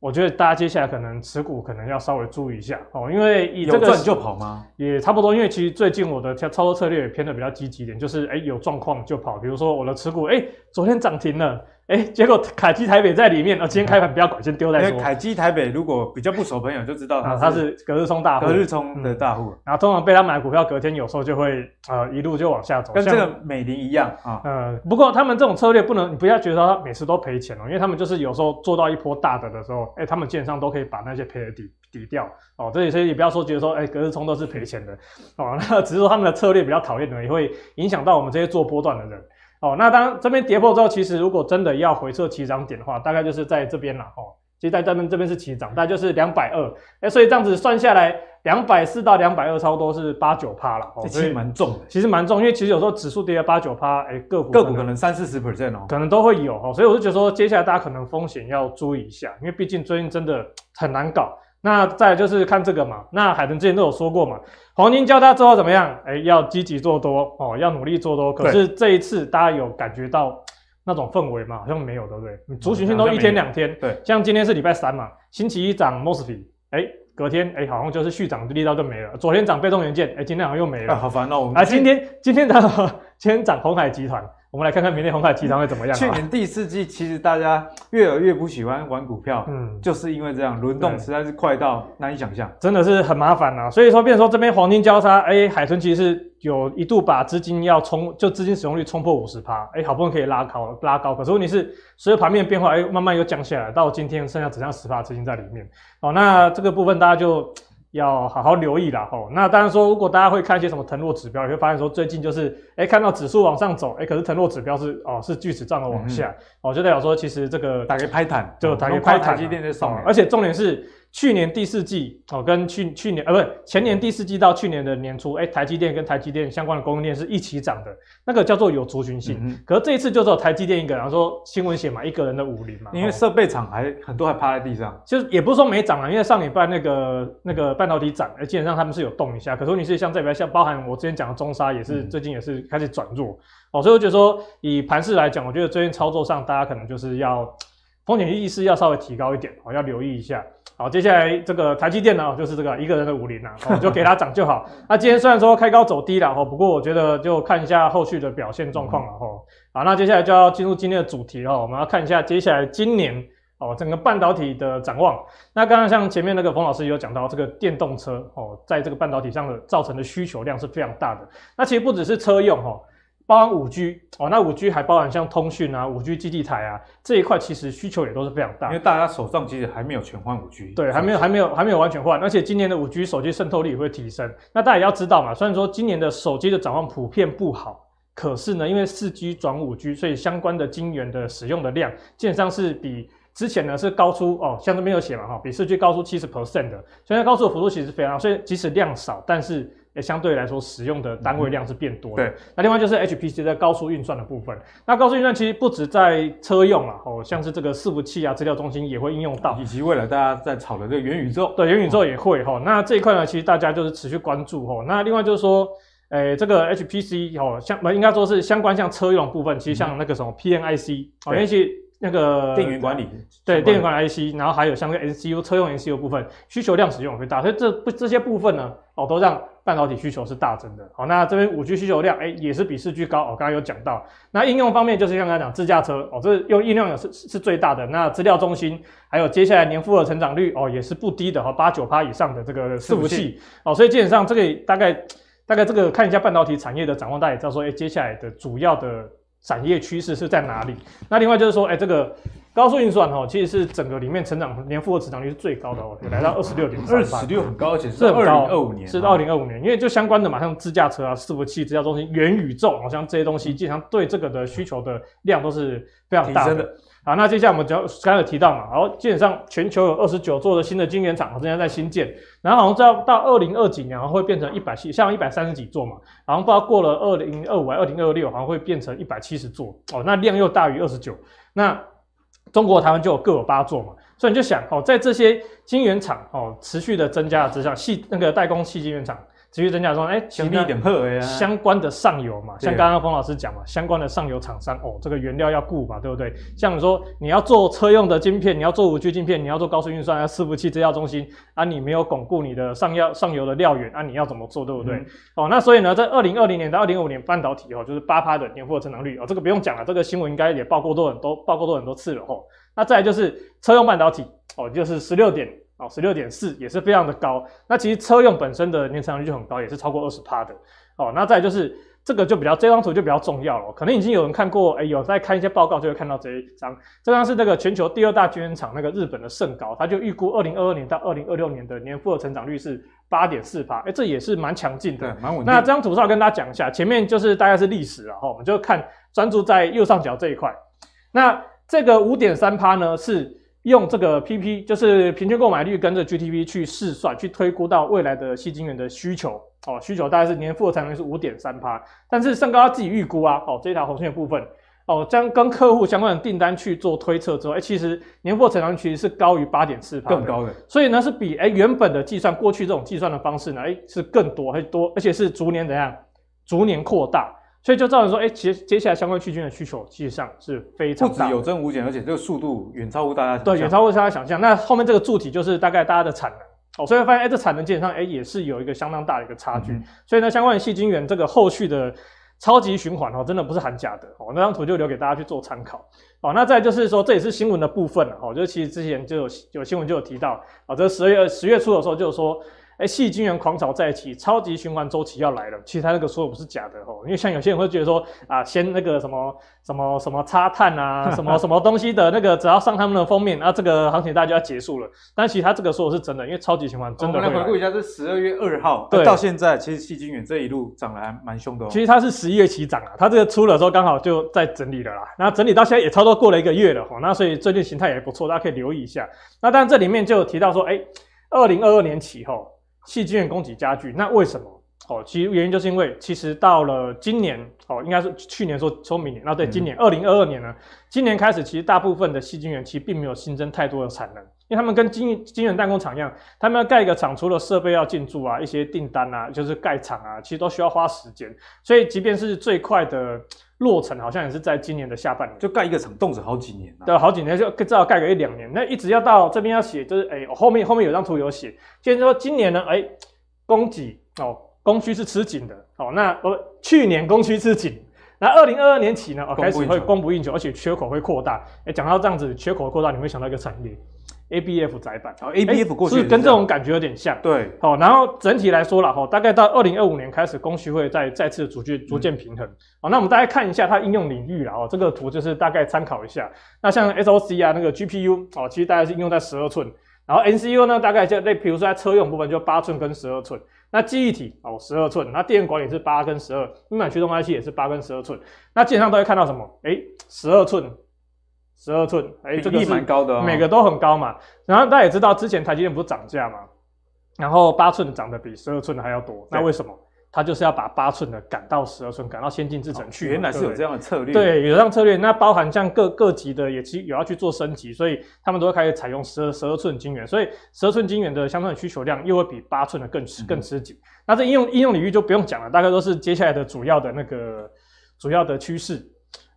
我觉得大家接下来可能持股可能要稍微注意一下哦，因为以这个有赚就跑吗？也差不多，因为其实最近我的操操作策略也偏的比较积极一点，就是哎有状况就跑，比如说我的持股哎昨天涨停了。哎，结果凯基台北在里面哦。今天开盘比较管，先丢在说。凯基台北如果比较不熟朋友就知道，他他是隔日冲大户，隔日冲的大户，然后通常被他买股票，隔天有时候就会呃一路就往下走，跟这个美林一样啊。呃，不过他们这种策略不能，你不要觉得他每次都赔钱哦，因为他们就是有时候做到一波大的的时候，哎，他们本商都可以把那些赔的抵抵掉哦。这所以也不要说觉得说，哎，隔日冲都是赔钱的哦。那只是说他们的策略比较讨厌的，也会影响到我们这些做波段的人。哦，那当这边跌破之后，其实如果真的要回撤起涨点的话，大概就是在这边了哦。其实在这边这边是起涨，概就是两百二，哎，所以这样子算下来，两百四到两百二差不多是八九趴了哦。其以蛮重，其实蛮重，因为其实有时候指数跌了八九趴，哎，个股个股可能三四十 percent 哦，可能都会有哈。所以我就觉得说，接下来大家可能风险要注意一下，因为毕竟最近真的很难搞。那再就是看这个嘛，那海豚之前都有说过嘛，黄金教大家之后怎么样？哎，要积极做多哦，要努力做多。可是这一次大家有感觉到那种氛围吗？好像没有，对不对？你族群性都一天两天，对。像今天是礼拜三嘛，星期一涨 mosi，哎，隔天哎好像就是续涨力道就没了。昨天涨被动元件，哎，今天好像又没了。好烦哦，我们啊，今天今天涨，[laughs] 今天涨红海集团。我们来看看明年红海集团会怎么样。去年第四季，其实大家越来越不喜欢玩股票，嗯，就是因为这样，轮动实在是快到难以想象，真的是很麻烦了。所以说，变说这边黄金交叉，哎，海豚其实有一度把资金要冲，就资金使用率冲破五十趴，哎，好不容易可以拉高拉高，可是问题是，随着盘面变化，哎，慢慢又降下来，到今天剩下只剩下十趴资金在里面。哦，那这个部分大家就。要好好留意啦，吼。那当然说，如果大家会看一些什么腾落指标，你会发现说，最近就是，哎，看到指数往上走，哎，可是腾落指标是哦，是锯齿状的往下，哦，就代表说，其实这个打开拍坦就打开拍坦，今天在上，而且重点是。去年第四季哦，跟去去年呃，不是前年第四季到去年的年初，哎，台积电跟台积电相关的供应链是一起涨的，那个叫做有族群性。可是这一次就只有台积电一个，然后说新闻写嘛，一个人的武林嘛，因为设备厂还很多还趴在地上，就是也不是说没涨啊，因为上礼拜那个那个半导体涨，而基本上他们是有动一下。可是问题是像这边像包含我之前讲的中沙也是最近也是开始转弱哦，所以我觉得说以盘势来讲，我觉得最近操作上大家可能就是要风险意识要稍微提高一点哦，要留意一下。好，接下来这个台积电呢，就是这个一个人的武林呐，[laughs] 就给它涨就好。那今天虽然说开高走低了哦，不过我觉得就看一下后续的表现状况了哈。好，那接下来就要进入今天的主题了，我们要看一下接下来今年哦整个半导体的展望。那刚刚像前面那个冯老师有讲到，这个电动车哦，在这个半导体上的造成的需求量是非常大的。那其实不只是车用哈。包含五 G 哦，那五 G 还包含像通讯啊、五 G 基地台啊这一块，其实需求也都是非常大。因为大家手上其实还没有全换五 G，对，还没有、还没有、还没有完全换。而且今年的五 G 手机渗透率也会提升。那大家也要知道嘛，虽然说今年的手机的转换普遍不好，可是呢，因为四 G 转五 G，所以相关的晶圆的使用的量基本上是比之前呢是高出哦，像这边有写嘛哈，比四 G 高出七十 percent 的，虽然高出幅度其实非常，所以即使量少，但是。也相对来说使用的单位量是变多的。对，那另外就是 HPC 在高速运算的部分。那高速运算其实不止在车用啊，哦，像是这个伺服器啊，资料中心也会应用到，以及未来大家在炒的这个元宇宙。对，元宇宙也会哈。那这一块呢，其实大家就是持续关注哈。那另外就是说，诶，这个 HPC 哈，相应该说是相关像车用部分，其实像那个什么 PNIC，哦，尤些那个电源管理。对，电源管理 IC，然后还有像那个 n c u 车用 n c u 部分，需求量使用会大，所以这不这些部分呢。好，都让半导体需求是大增的。好，那这边五 G 需求量，哎，也是比四 G 高。哦，刚刚有讲到，那应用方面就是刚刚讲自驾车，哦，这用应用也是是最大的。那资料中心，还有接下来年复合成长率，哦，也是不低的，哈，八九趴以上的这个伺服器。哦，所以基本上这个大概大概这个看一下半导体产业的展望，大家也知道说，哎，接下来的主要的产业趋势是在哪里？那另外就是说，哎，这个。高速运算哦，其实是整个里面成长年复合成长率是最高的哦，来到二十六点二十六，很高，而且是二零二五年，是二零二五年，因为就相关的嘛，像自驾车啊、伺服器、资料中心、元宇宙，好像这些东西，基本上对这个的需求的量都是非常大的。好，那接下来我们只要刚才有提到嘛，然后基本上全球有二十九座的新的晶圆厂，好像在新建，然后好像到到二零二几年，然后会变成一百七，像一百三十几座嘛，然后到过了二零二五、二零二六，好像会变成一百七十座哦，那量又大于二十九，那。中国台湾就有各有八座嘛，所以你就想哦，在这些晶圆厂哦持续的增加之下，细那个代工细晶圆厂。持于增加中，哎，相关的上游嘛，像刚刚冯老师讲嘛，相关的上游厂商哦，这个原料要顾嘛，对不对？像你说你要做车用的晶片，你要做五 G 晶片，你要做高速运算要伺服器资料中心啊，你没有巩固你的上游上游的料源，那你要怎么做，对不对？哦，那所以呢，在二零二零年到二零二五年，半导体哦，就是八趴的年复合增长率哦，这个不用讲了，这个新闻应该也报过多很多，报过多很多次了哦。那再就是车用半导体哦，就是十六点。哦，十六点四也是非常的高。那其实车用本身的年成长率就很高，也是超过二十帕的。哦，那再就是这个就比较这张图就比较重要了。可能已经有人看过，哎，有在看一些报告就会看到这一张。这张是那个全球第二大绝缘厂那个日本的盛高，他就预估二零二二年到二零二六年的年复合成长率是八点四帕，哎，这也是蛮强劲的，蛮稳。那这张图是要跟大家讲一下，前面就是大概是历史了哈，我们就看专注在右上角这一块。那这个五点三帕呢是。用这个 PP，就是平均购买率跟着 GTP 去试算，去推估到未来的新金源的需求哦，需求大概是年复合产能是五点三趴，但是圣高他自己预估啊，哦这一条红线的部分哦，将跟客户相关的订单去做推测之后，哎其实年复合产能其实是高于八点四趴，更高的，所以呢是比哎原本的计算过去这种计算的方式呢，哎是更多会多，而且是逐年怎样，逐年扩大。所以就造成说，哎，其实接下来相关细菌的需求，实上是非常不止有增无减，而且这个速度远超乎大家对，远超乎大家想象。那后面这个柱体就是大概大家的产能哦，所以发现哎，这产能基本上哎也是有一个相当大的一个差距。所以呢，相关细菌源这个后续的超级循环哦，真的不是喊假的哦。那张图就留给大家去做参考哦。那再就是说，这也是新闻的部分了哦。就其实之前就有有新闻就有提到啊，这十月十月初的时候，就是说。哎，细菌元狂潮再起，超级循环周期要来了。其实他那个说不是假的吼，因为像有些人会觉得说啊，先那个什么什么什么擦碳啊，什么 [laughs] 什么东西的那个，只要上他们的封面，那这个行情大家就要结束了。但其实他这个说是真的，因为超级循环真的。我们来回顾一下，是十二月二号，对，到现在其实细菌元这一路涨还蛮凶的。哦。其实它是十一月起涨啊，它这个出了之后刚好就在整理的啦，那整理到现在也差不多过了一个月了吼，那所以最近形态也不错，大家可以留意一下。那当然这里面就有提到说，哎，二零二二年起吼。菌源供给加剧，那为什么？哦，其实原因就是因为，其实到了今年哦，应该是去年说，从明年，那对今年二零二二年呢，今年开始，其实大部分的细菌源其实并没有新增太多的产能，因为他们跟金金源弹工厂一样，他们要盖一个厂，除了设备要进驻啊，一些订单啊，就是盖厂啊，其实都需要花时间，所以即便是最快的。落成好像也是在今年的下半年，就盖一个厂，动辄好几年啊。对，好几年就至少盖个一两年，那一直要到这边要写，就是哎，后面后面有张图有写，就是说今年呢，哎，供给哦，供需是吃紧的哦。那我去年供需吃紧，那二零二二年起呢，开始会供不应求，而且缺口会扩大。哎，讲到这样子缺口扩大，你会想到一个产业。A B F 载板，好，A B F 过去是跟这种感觉有点像，对，好，然后整体来说了，哈，大概到二零二五年开始，供需会再再次逐渐逐渐平衡，好，那我们大家看一下它应用领域了，哦，这个图就是大概参考一下，那像 S O C 啊，那个 G P U，哦，其实大概是应用在十二寸，然后 N C U 呢，大概就那比如说在车用部分就八寸跟十二寸，那记忆体哦十二寸，那电源管理是八跟十二，面板驱动 I C 也是八跟十二寸，那基本上都会看到什么？诶十二寸。十二寸，哎，这个是每个都很高嘛。然后大家也知道，之前台积电不是涨价嘛，然后八寸涨得比十二寸还要多，那为什么？它就是要把八寸的赶到十二寸，赶到先进制程去。原来是有这样的策略。对，有这样策略。那包含像各各级的，也其有要去做升级，所以他们都会开始采用十二十二寸晶圆。所以十二寸晶圆的相关的需求量，又会比八寸的更更吃紧。那这应用应用领域就不用讲了，大概都是接下来的主要的那个主要的趋势。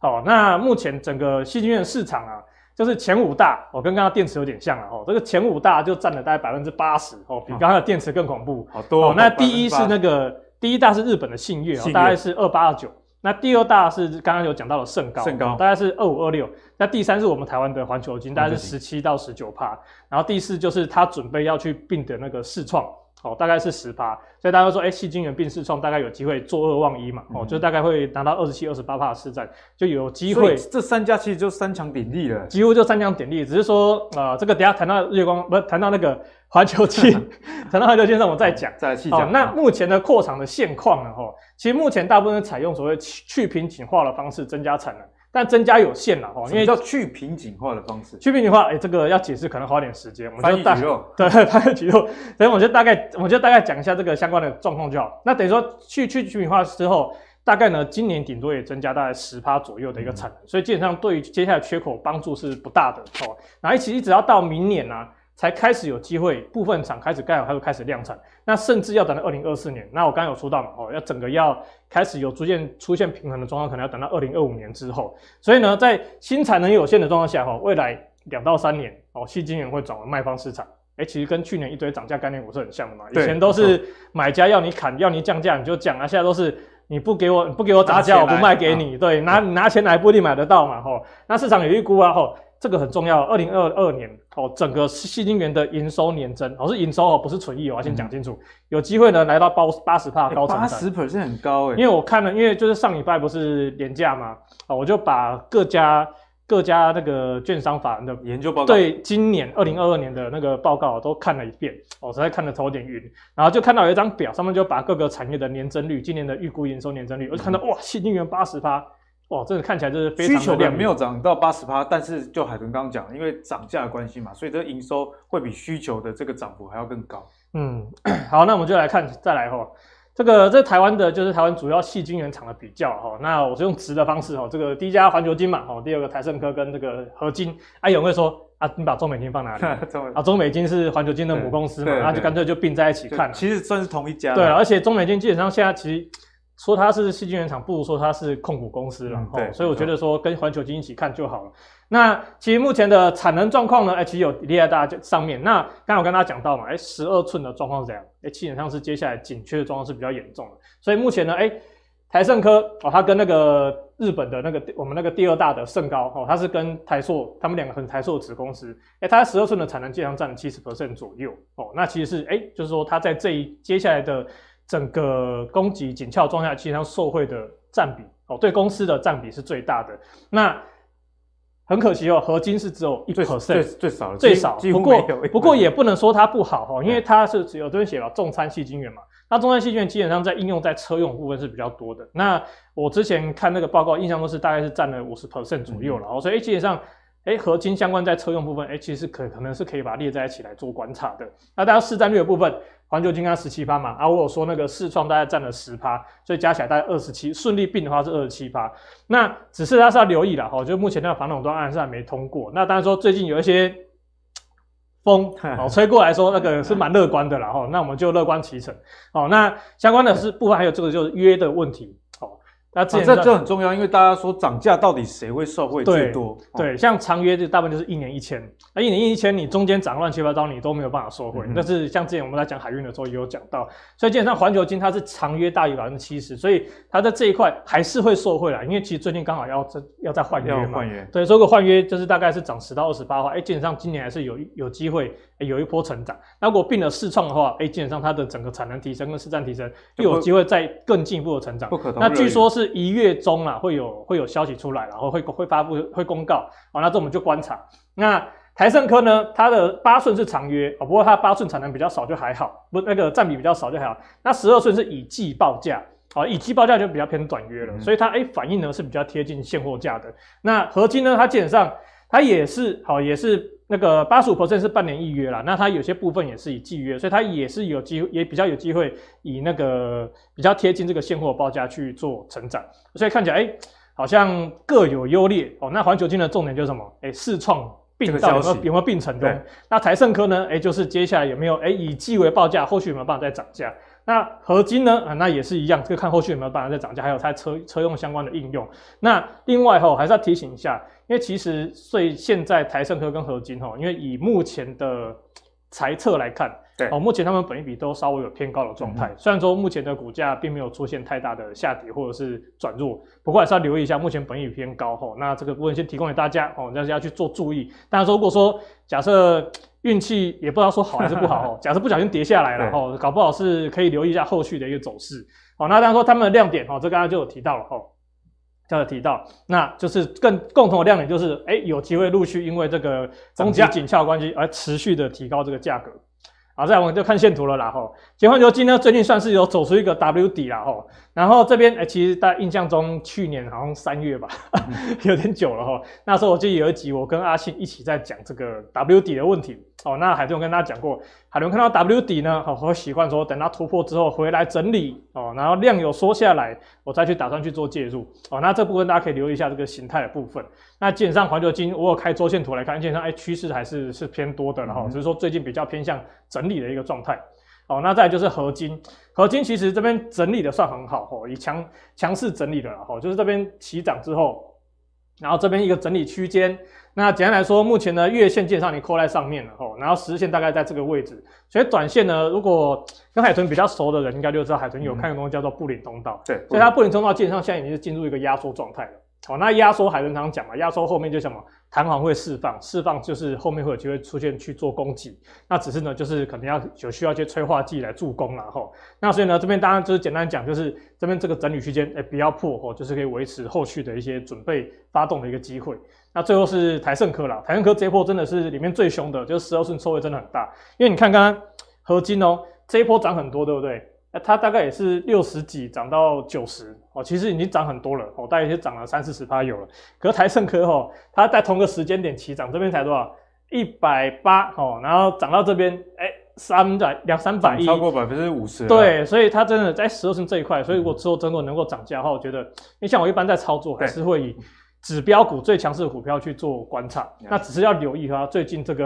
哦，那目前整个菌院市场啊，就是前五大，我跟刚刚电池有点像了哦。这个前五大就占了大概百分之八十哦，比刚刚的电池更恐怖。好多。哦那第一是那个第一大是日本的信越，大概是二八二九。那第二大是刚刚有讲到的圣高，圣高大概是二五二六。那第三是我们台湾的环球金，大概是十七到十九帕。然后第四就是他准备要去并的那个视创。哦，大概是十八，所以大家说，哎，细菌源病视创大概有机会做二望一嘛，哦，就大概会拿到二十七、二十八帕的市占，就有机会。这三家其实就三强鼎立了，几乎就三强鼎立，只是说，呃，这个等下谈到月光，不是谈到那个环球器，[laughs] 谈到环球器上，我再讲。再细讲。那目前的扩厂的现况呢？哈，其实目前大部分采用所谓去去瓶颈化的方式增加产能。但增加有限了，哈，因为叫去瓶颈化的方式。去瓶颈化，哎，这个要解释可能花点时间。我们就大 [laughs] 对潘旭所等，我就大概，我就大概讲一下这个相关的状况就好。那等于说去去去瓶颈化之后，大概呢，今年顶多也增加大概十趴左右的一个产能，所以基本上对于接下来缺口帮助是不大的，哦。然后其实只要到明年呢。才开始有机会，部分厂开始盖，它就开始量产。那甚至要等到二零二四年。那我刚刚有说到嘛，哦，要整个要开始有逐渐出现平衡的状况，可能要等到二零二五年之后。所以呢，在新产能有限的状况下，哈，未来两到三年，哦，新资源会转为卖方市场。哎，其实跟去年一堆涨价概念股是很像的嘛。以前都是买家要你砍，要你降价，你就降啊。现在都是你不给我不给我涨价，我不卖给你。对，拿拿钱来不一定买得到嘛，哦。那市场有预估啊，哦，这个很重要。二零二二年。哦，整个信金元的营收年增，哦是营收哦，不是纯益我要先讲清楚。有机会呢，来到八八十帕高，八十 percent 很高哎。因为我看了，因为就是上礼拜不是年假嘛，啊，我就把各家各家那个券商法人的研究报告，对今年二零二二年的那个报告都看了一遍，我实在看得头有点晕，然后就看到有一张表，上面就把各个产业的年增率，今年的预估营收年增率，我就看到哇，信金元八十趴，哦，这个看起来就是非需求量没有涨到八十趴，但是就海豚刚刚讲，因为涨价的关系嘛，所以这营收会比需求的这个涨幅还要更高。嗯，[clears throat] 好，那我们就来看，再来哈，这个在台湾的就是台湾主要细晶原厂的比较哈。那我是用值的方式哈，这个第一家环球金嘛，哈，第二个台盛科跟这个合金，哎，有人会说啊，你把中美金放哪里？[laughs] 啊，中美金是环球金的母公司嘛，那就干脆就并在一起看，其实算是同一家。对，而且中美金基本上现在其实。说它是细菌原厂，不如说它是控股公司了。对，所以我觉得说跟环球金一起看就好了。那其实目前的产能状况呢，哎，其实有列在大家上面。那刚才我跟大家讲到嘛，哎，十二寸的状况怎样？哎，基本上是接下来紧缺的状况是比较严重的。所以目前呢，哎，台盛科哦，它跟那个日本的那个我们那个第二大的盛高哦，它是跟台硕，他们两个很台硕子公司。哎，它十二寸的产能基本上占了七十 percent 左右。哦，那其实是哎，就是说它在这一接下来的。整个供给紧俏状态下，其实受惠的占比哦，对公司的占比是最大的。那很可惜哦，合金是只有一 percent，最少最少。不过不过也 [laughs] 不能说它不好哈，因为它是只有这边写了，重餐系金元嘛。那中餐系金元基本上在应用在车用部分是比较多的。那我之前看那个报告，印象都是大概是占了五十 percent 左右了。哦，所以基本上。哎，合金相关在车用部分，哎，其实可可能是可以把它列在一起来做观察的。那大家市占率的部分，环球金刚十七趴嘛，啊，我有说那个市创大概占了十趴，所以加起来大概二十七，顺利并的话是二十七趴。那只是大家要留意了哈，就目前那个反垄断案是还没通过。那当然说最近有一些风哦吹过来说那个是蛮乐观的了哈，那我们就乐观其成。哦，那相关的是部分还有这个就是约的问题。那这这就很重要，因为大家说涨价到底谁会受惠最多？对，像长约就大部分就是一年一千，那一年一千，你中间涨乱七八糟，你都没有办法受惠。但是像之前我们来讲海运的时候也有讲到，所以基本上环球金它是长约大于百分之七十，所以它在这一块还是会受惠啦。因为其实最近刚好要要再换约嘛，对，如果换约就是大概是涨十到二十八话，哎，基本上今年还是有有机会。有一波成长。如果并了试创的话，哎，基本上它的整个产能提升跟市占提升，又有机会再更进一步的成长。不可能。那据说是一月中啊，会有会有消息出来，然后会会发布会公告啊。那这我们就观察。那台盛科呢，它的八寸是长约，不过它八寸产能比较少，就还好。不，那个占比比较少就还好。那十二寸是以季报价，好，以季报价就比较偏短约了，所以它哎反应呢是比较贴近现货价的。那合金呢，它基本上。它也是好，也是那个八十五 percent 是半年一约啦，那它有些部分也是以季约，所以它也是有机也比较有机会以那个比较贴近这个现货报价去做成长，所以看起来哎，好像各有优劣哦。那环球金的重点就是什么？哎，市创并到有没有并成功？那台盛科呢？哎，就是接下来有没有哎以季为报价，后续有没有办法再涨价？那合金呢？啊，那也是一样，就看后续有没有办法再涨价，还有它车车用相关的应用。那另外哈，还是要提醒一下。因为其实，所以现在台盛科跟合金哈，因为以目前的猜测来看，对哦，目前他们本益比都稍微有偏高的状态。虽然说目前的股价并没有出现太大的下跌或者是转弱，不过还是要留意一下，目前本益偏高哈。那这个部分先提供给大家哦，大家去做注意。但是如果说假设运气也不知道说好还是不好哦，[laughs] 假设不小心跌下来了哈，搞不好是可以留意一下后续的一个走势。好，那当然说他们的亮点哦，这刚刚就有提到了哈。刚才提到，那就是更共同的亮点就是，哎，有机会陆续因为这个供给紧俏关系而持续的提高这个价格。好，再我们就看线图了啦，吼，解放军今呢最近算是有走出一个 W 底了，吼。然后这边哎，其实大家印象中，去年好像三月吧，[laughs] 有点久了哈。那时候我记得有一集，我跟阿信一起在讲这个 W 底的问题哦。那海豚跟大家讲过，海伦看到 W 底呢，好习惯说等它突破之后回来整理哦，然后量有缩下来，我再去打算去做介入哦。那这部分大家可以留意一下这个形态的部分。那基本上环球金，我有开周线图来看，本上哎趋势还是是偏多的了哈，只是说最近比较偏向整理的一个状态。哦，那再就是合金，合金其实这边整理的算很好哦，以强强势整理的了哦，就是这边起涨之后，然后这边一个整理区间。那简单来说，目前呢月线线上你扣在上面了哦，然后实线大概在这个位置，所以短线呢，如果跟海豚比较熟的人，应该就知道海豚有看个东西叫做布林通道，对，所以它布林通道线上现在已经是进入一个压缩状态了。好，那压缩海豚常讲嘛，压缩后面就什么弹簧会释放，释放就是后面会有机会出现去做供给，那只是呢，就是可能要有需要一些催化剂来助攻了哦。那所以呢，这边当然就是简单讲，就是这边这个整理区间哎比较破哦，就是可以维持后续的一些准备发动的一个机会。那最后是台盛科了，台盛科这一波真的是里面最凶的，就是十二寸抽位真的很大，因为你看刚刚合金哦，这一波涨很多，对不对？它大概也是六十几涨到九十哦，其实已经涨很多了哦，大概是涨了三四十有了。可是台盛科哈，它在同个时间点起涨这边才多少？一百八哦，然后涨到这边哎三百两三百亿，超过百分之五十。对，所以它真的在蛇身这一块，所以如果之后真的能够涨价的话，我觉得，你像我一般在操作还是会以。指标股最强势的股票去做观察，那只是要留意哈，最近这个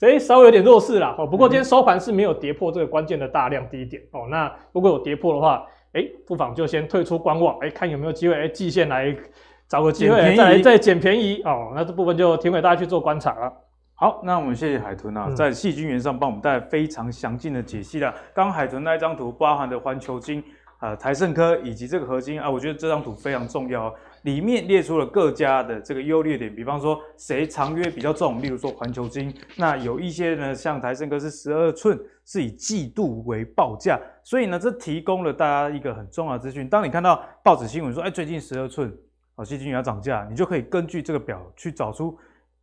哎 [laughs] 稍微有点弱势啦。哦。不过今天收盘是没有跌破这个关键的大量低点哦。那如果有跌破的话，哎，不妨就先退出观望，哎，看有没有机会哎季线来找个机会再再捡便宜哦。那这部分就停给大家去做观察了。好，那我们谢谢海豚啊，在细菌源上帮我们带来非常详尽的解析了。刚海豚那一张图包含的环球金啊、台盛科以及这个合金啊，我觉得这张图非常重要。里面列出了各家的这个优劣点，比方说谁长约比较重，例如说环球金，那有一些呢，像台盛哥是十二寸，是以季度为报价，所以呢，这提供了大家一个很重要资讯。当你看到报纸新闻说，哎，最近十二寸哦，基金也要涨价，你就可以根据这个表去找出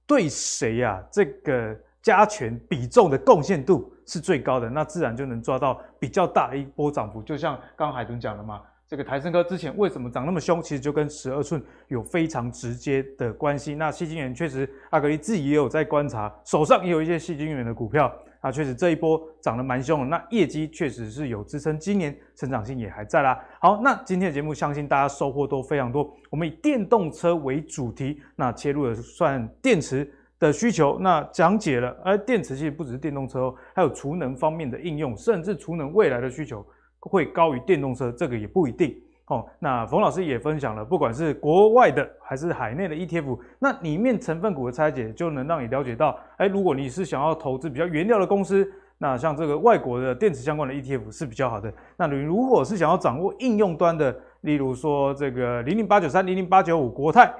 对谁呀这个加权比重的贡献度是最高的，那自然就能抓到比较大一波涨幅。就像刚刚海豚讲的嘛。这个台升科之前为什么涨那么凶？其实就跟十二寸有非常直接的关系。那细晶圆确实，阿格力自己也有在观察，手上也有一些细晶源的股票啊。确实这一波涨得蛮凶的，那业绩确实是有支撑，今年成长性也还在啦。好，那今天的节目，相信大家收获都非常多。我们以电动车为主题，那切入了算电池的需求，那讲解了，而电池其实不只是电动车，还有储能方面的应用，甚至储能未来的需求。会高于电动车，这个也不一定哦。那冯老师也分享了，不管是国外的还是海内的 ETF，那里面成分股的拆解就能让你了解到，哎，如果你是想要投资比较原料的公司，那像这个外国的电池相关的 ETF 是比较好的。那你如果是想要掌握应用端的，例如说这个零零八九三、零零八九五，国泰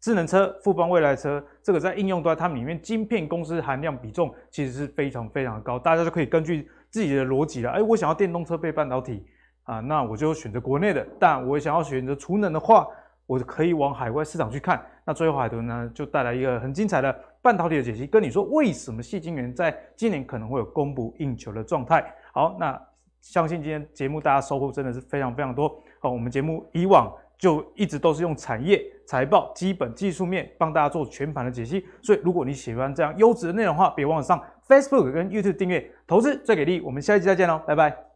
智能车、富邦未来车，这个在应用端，它里面晶片公司含量比重其实是非常非常的高，大家就可以根据。自己的逻辑了，哎，我想要电动车配半导体啊，那我就选择国内的；但我想要选择储能的话，我可以往海外市场去看。那最后海豚呢，就带来一个很精彩的半导体的解析，跟你说为什么细晶圆在今年可能会有供不应求的状态。好，那相信今天节目大家收获真的是非常非常多。好，我们节目以往就一直都是用产业、财报、基本技术面帮大家做全盘的解析，所以如果你喜欢这样优质的内容的话，别忘了上。Facebook 跟 YouTube 订阅投资最给力，我们下一集再见喽，拜拜。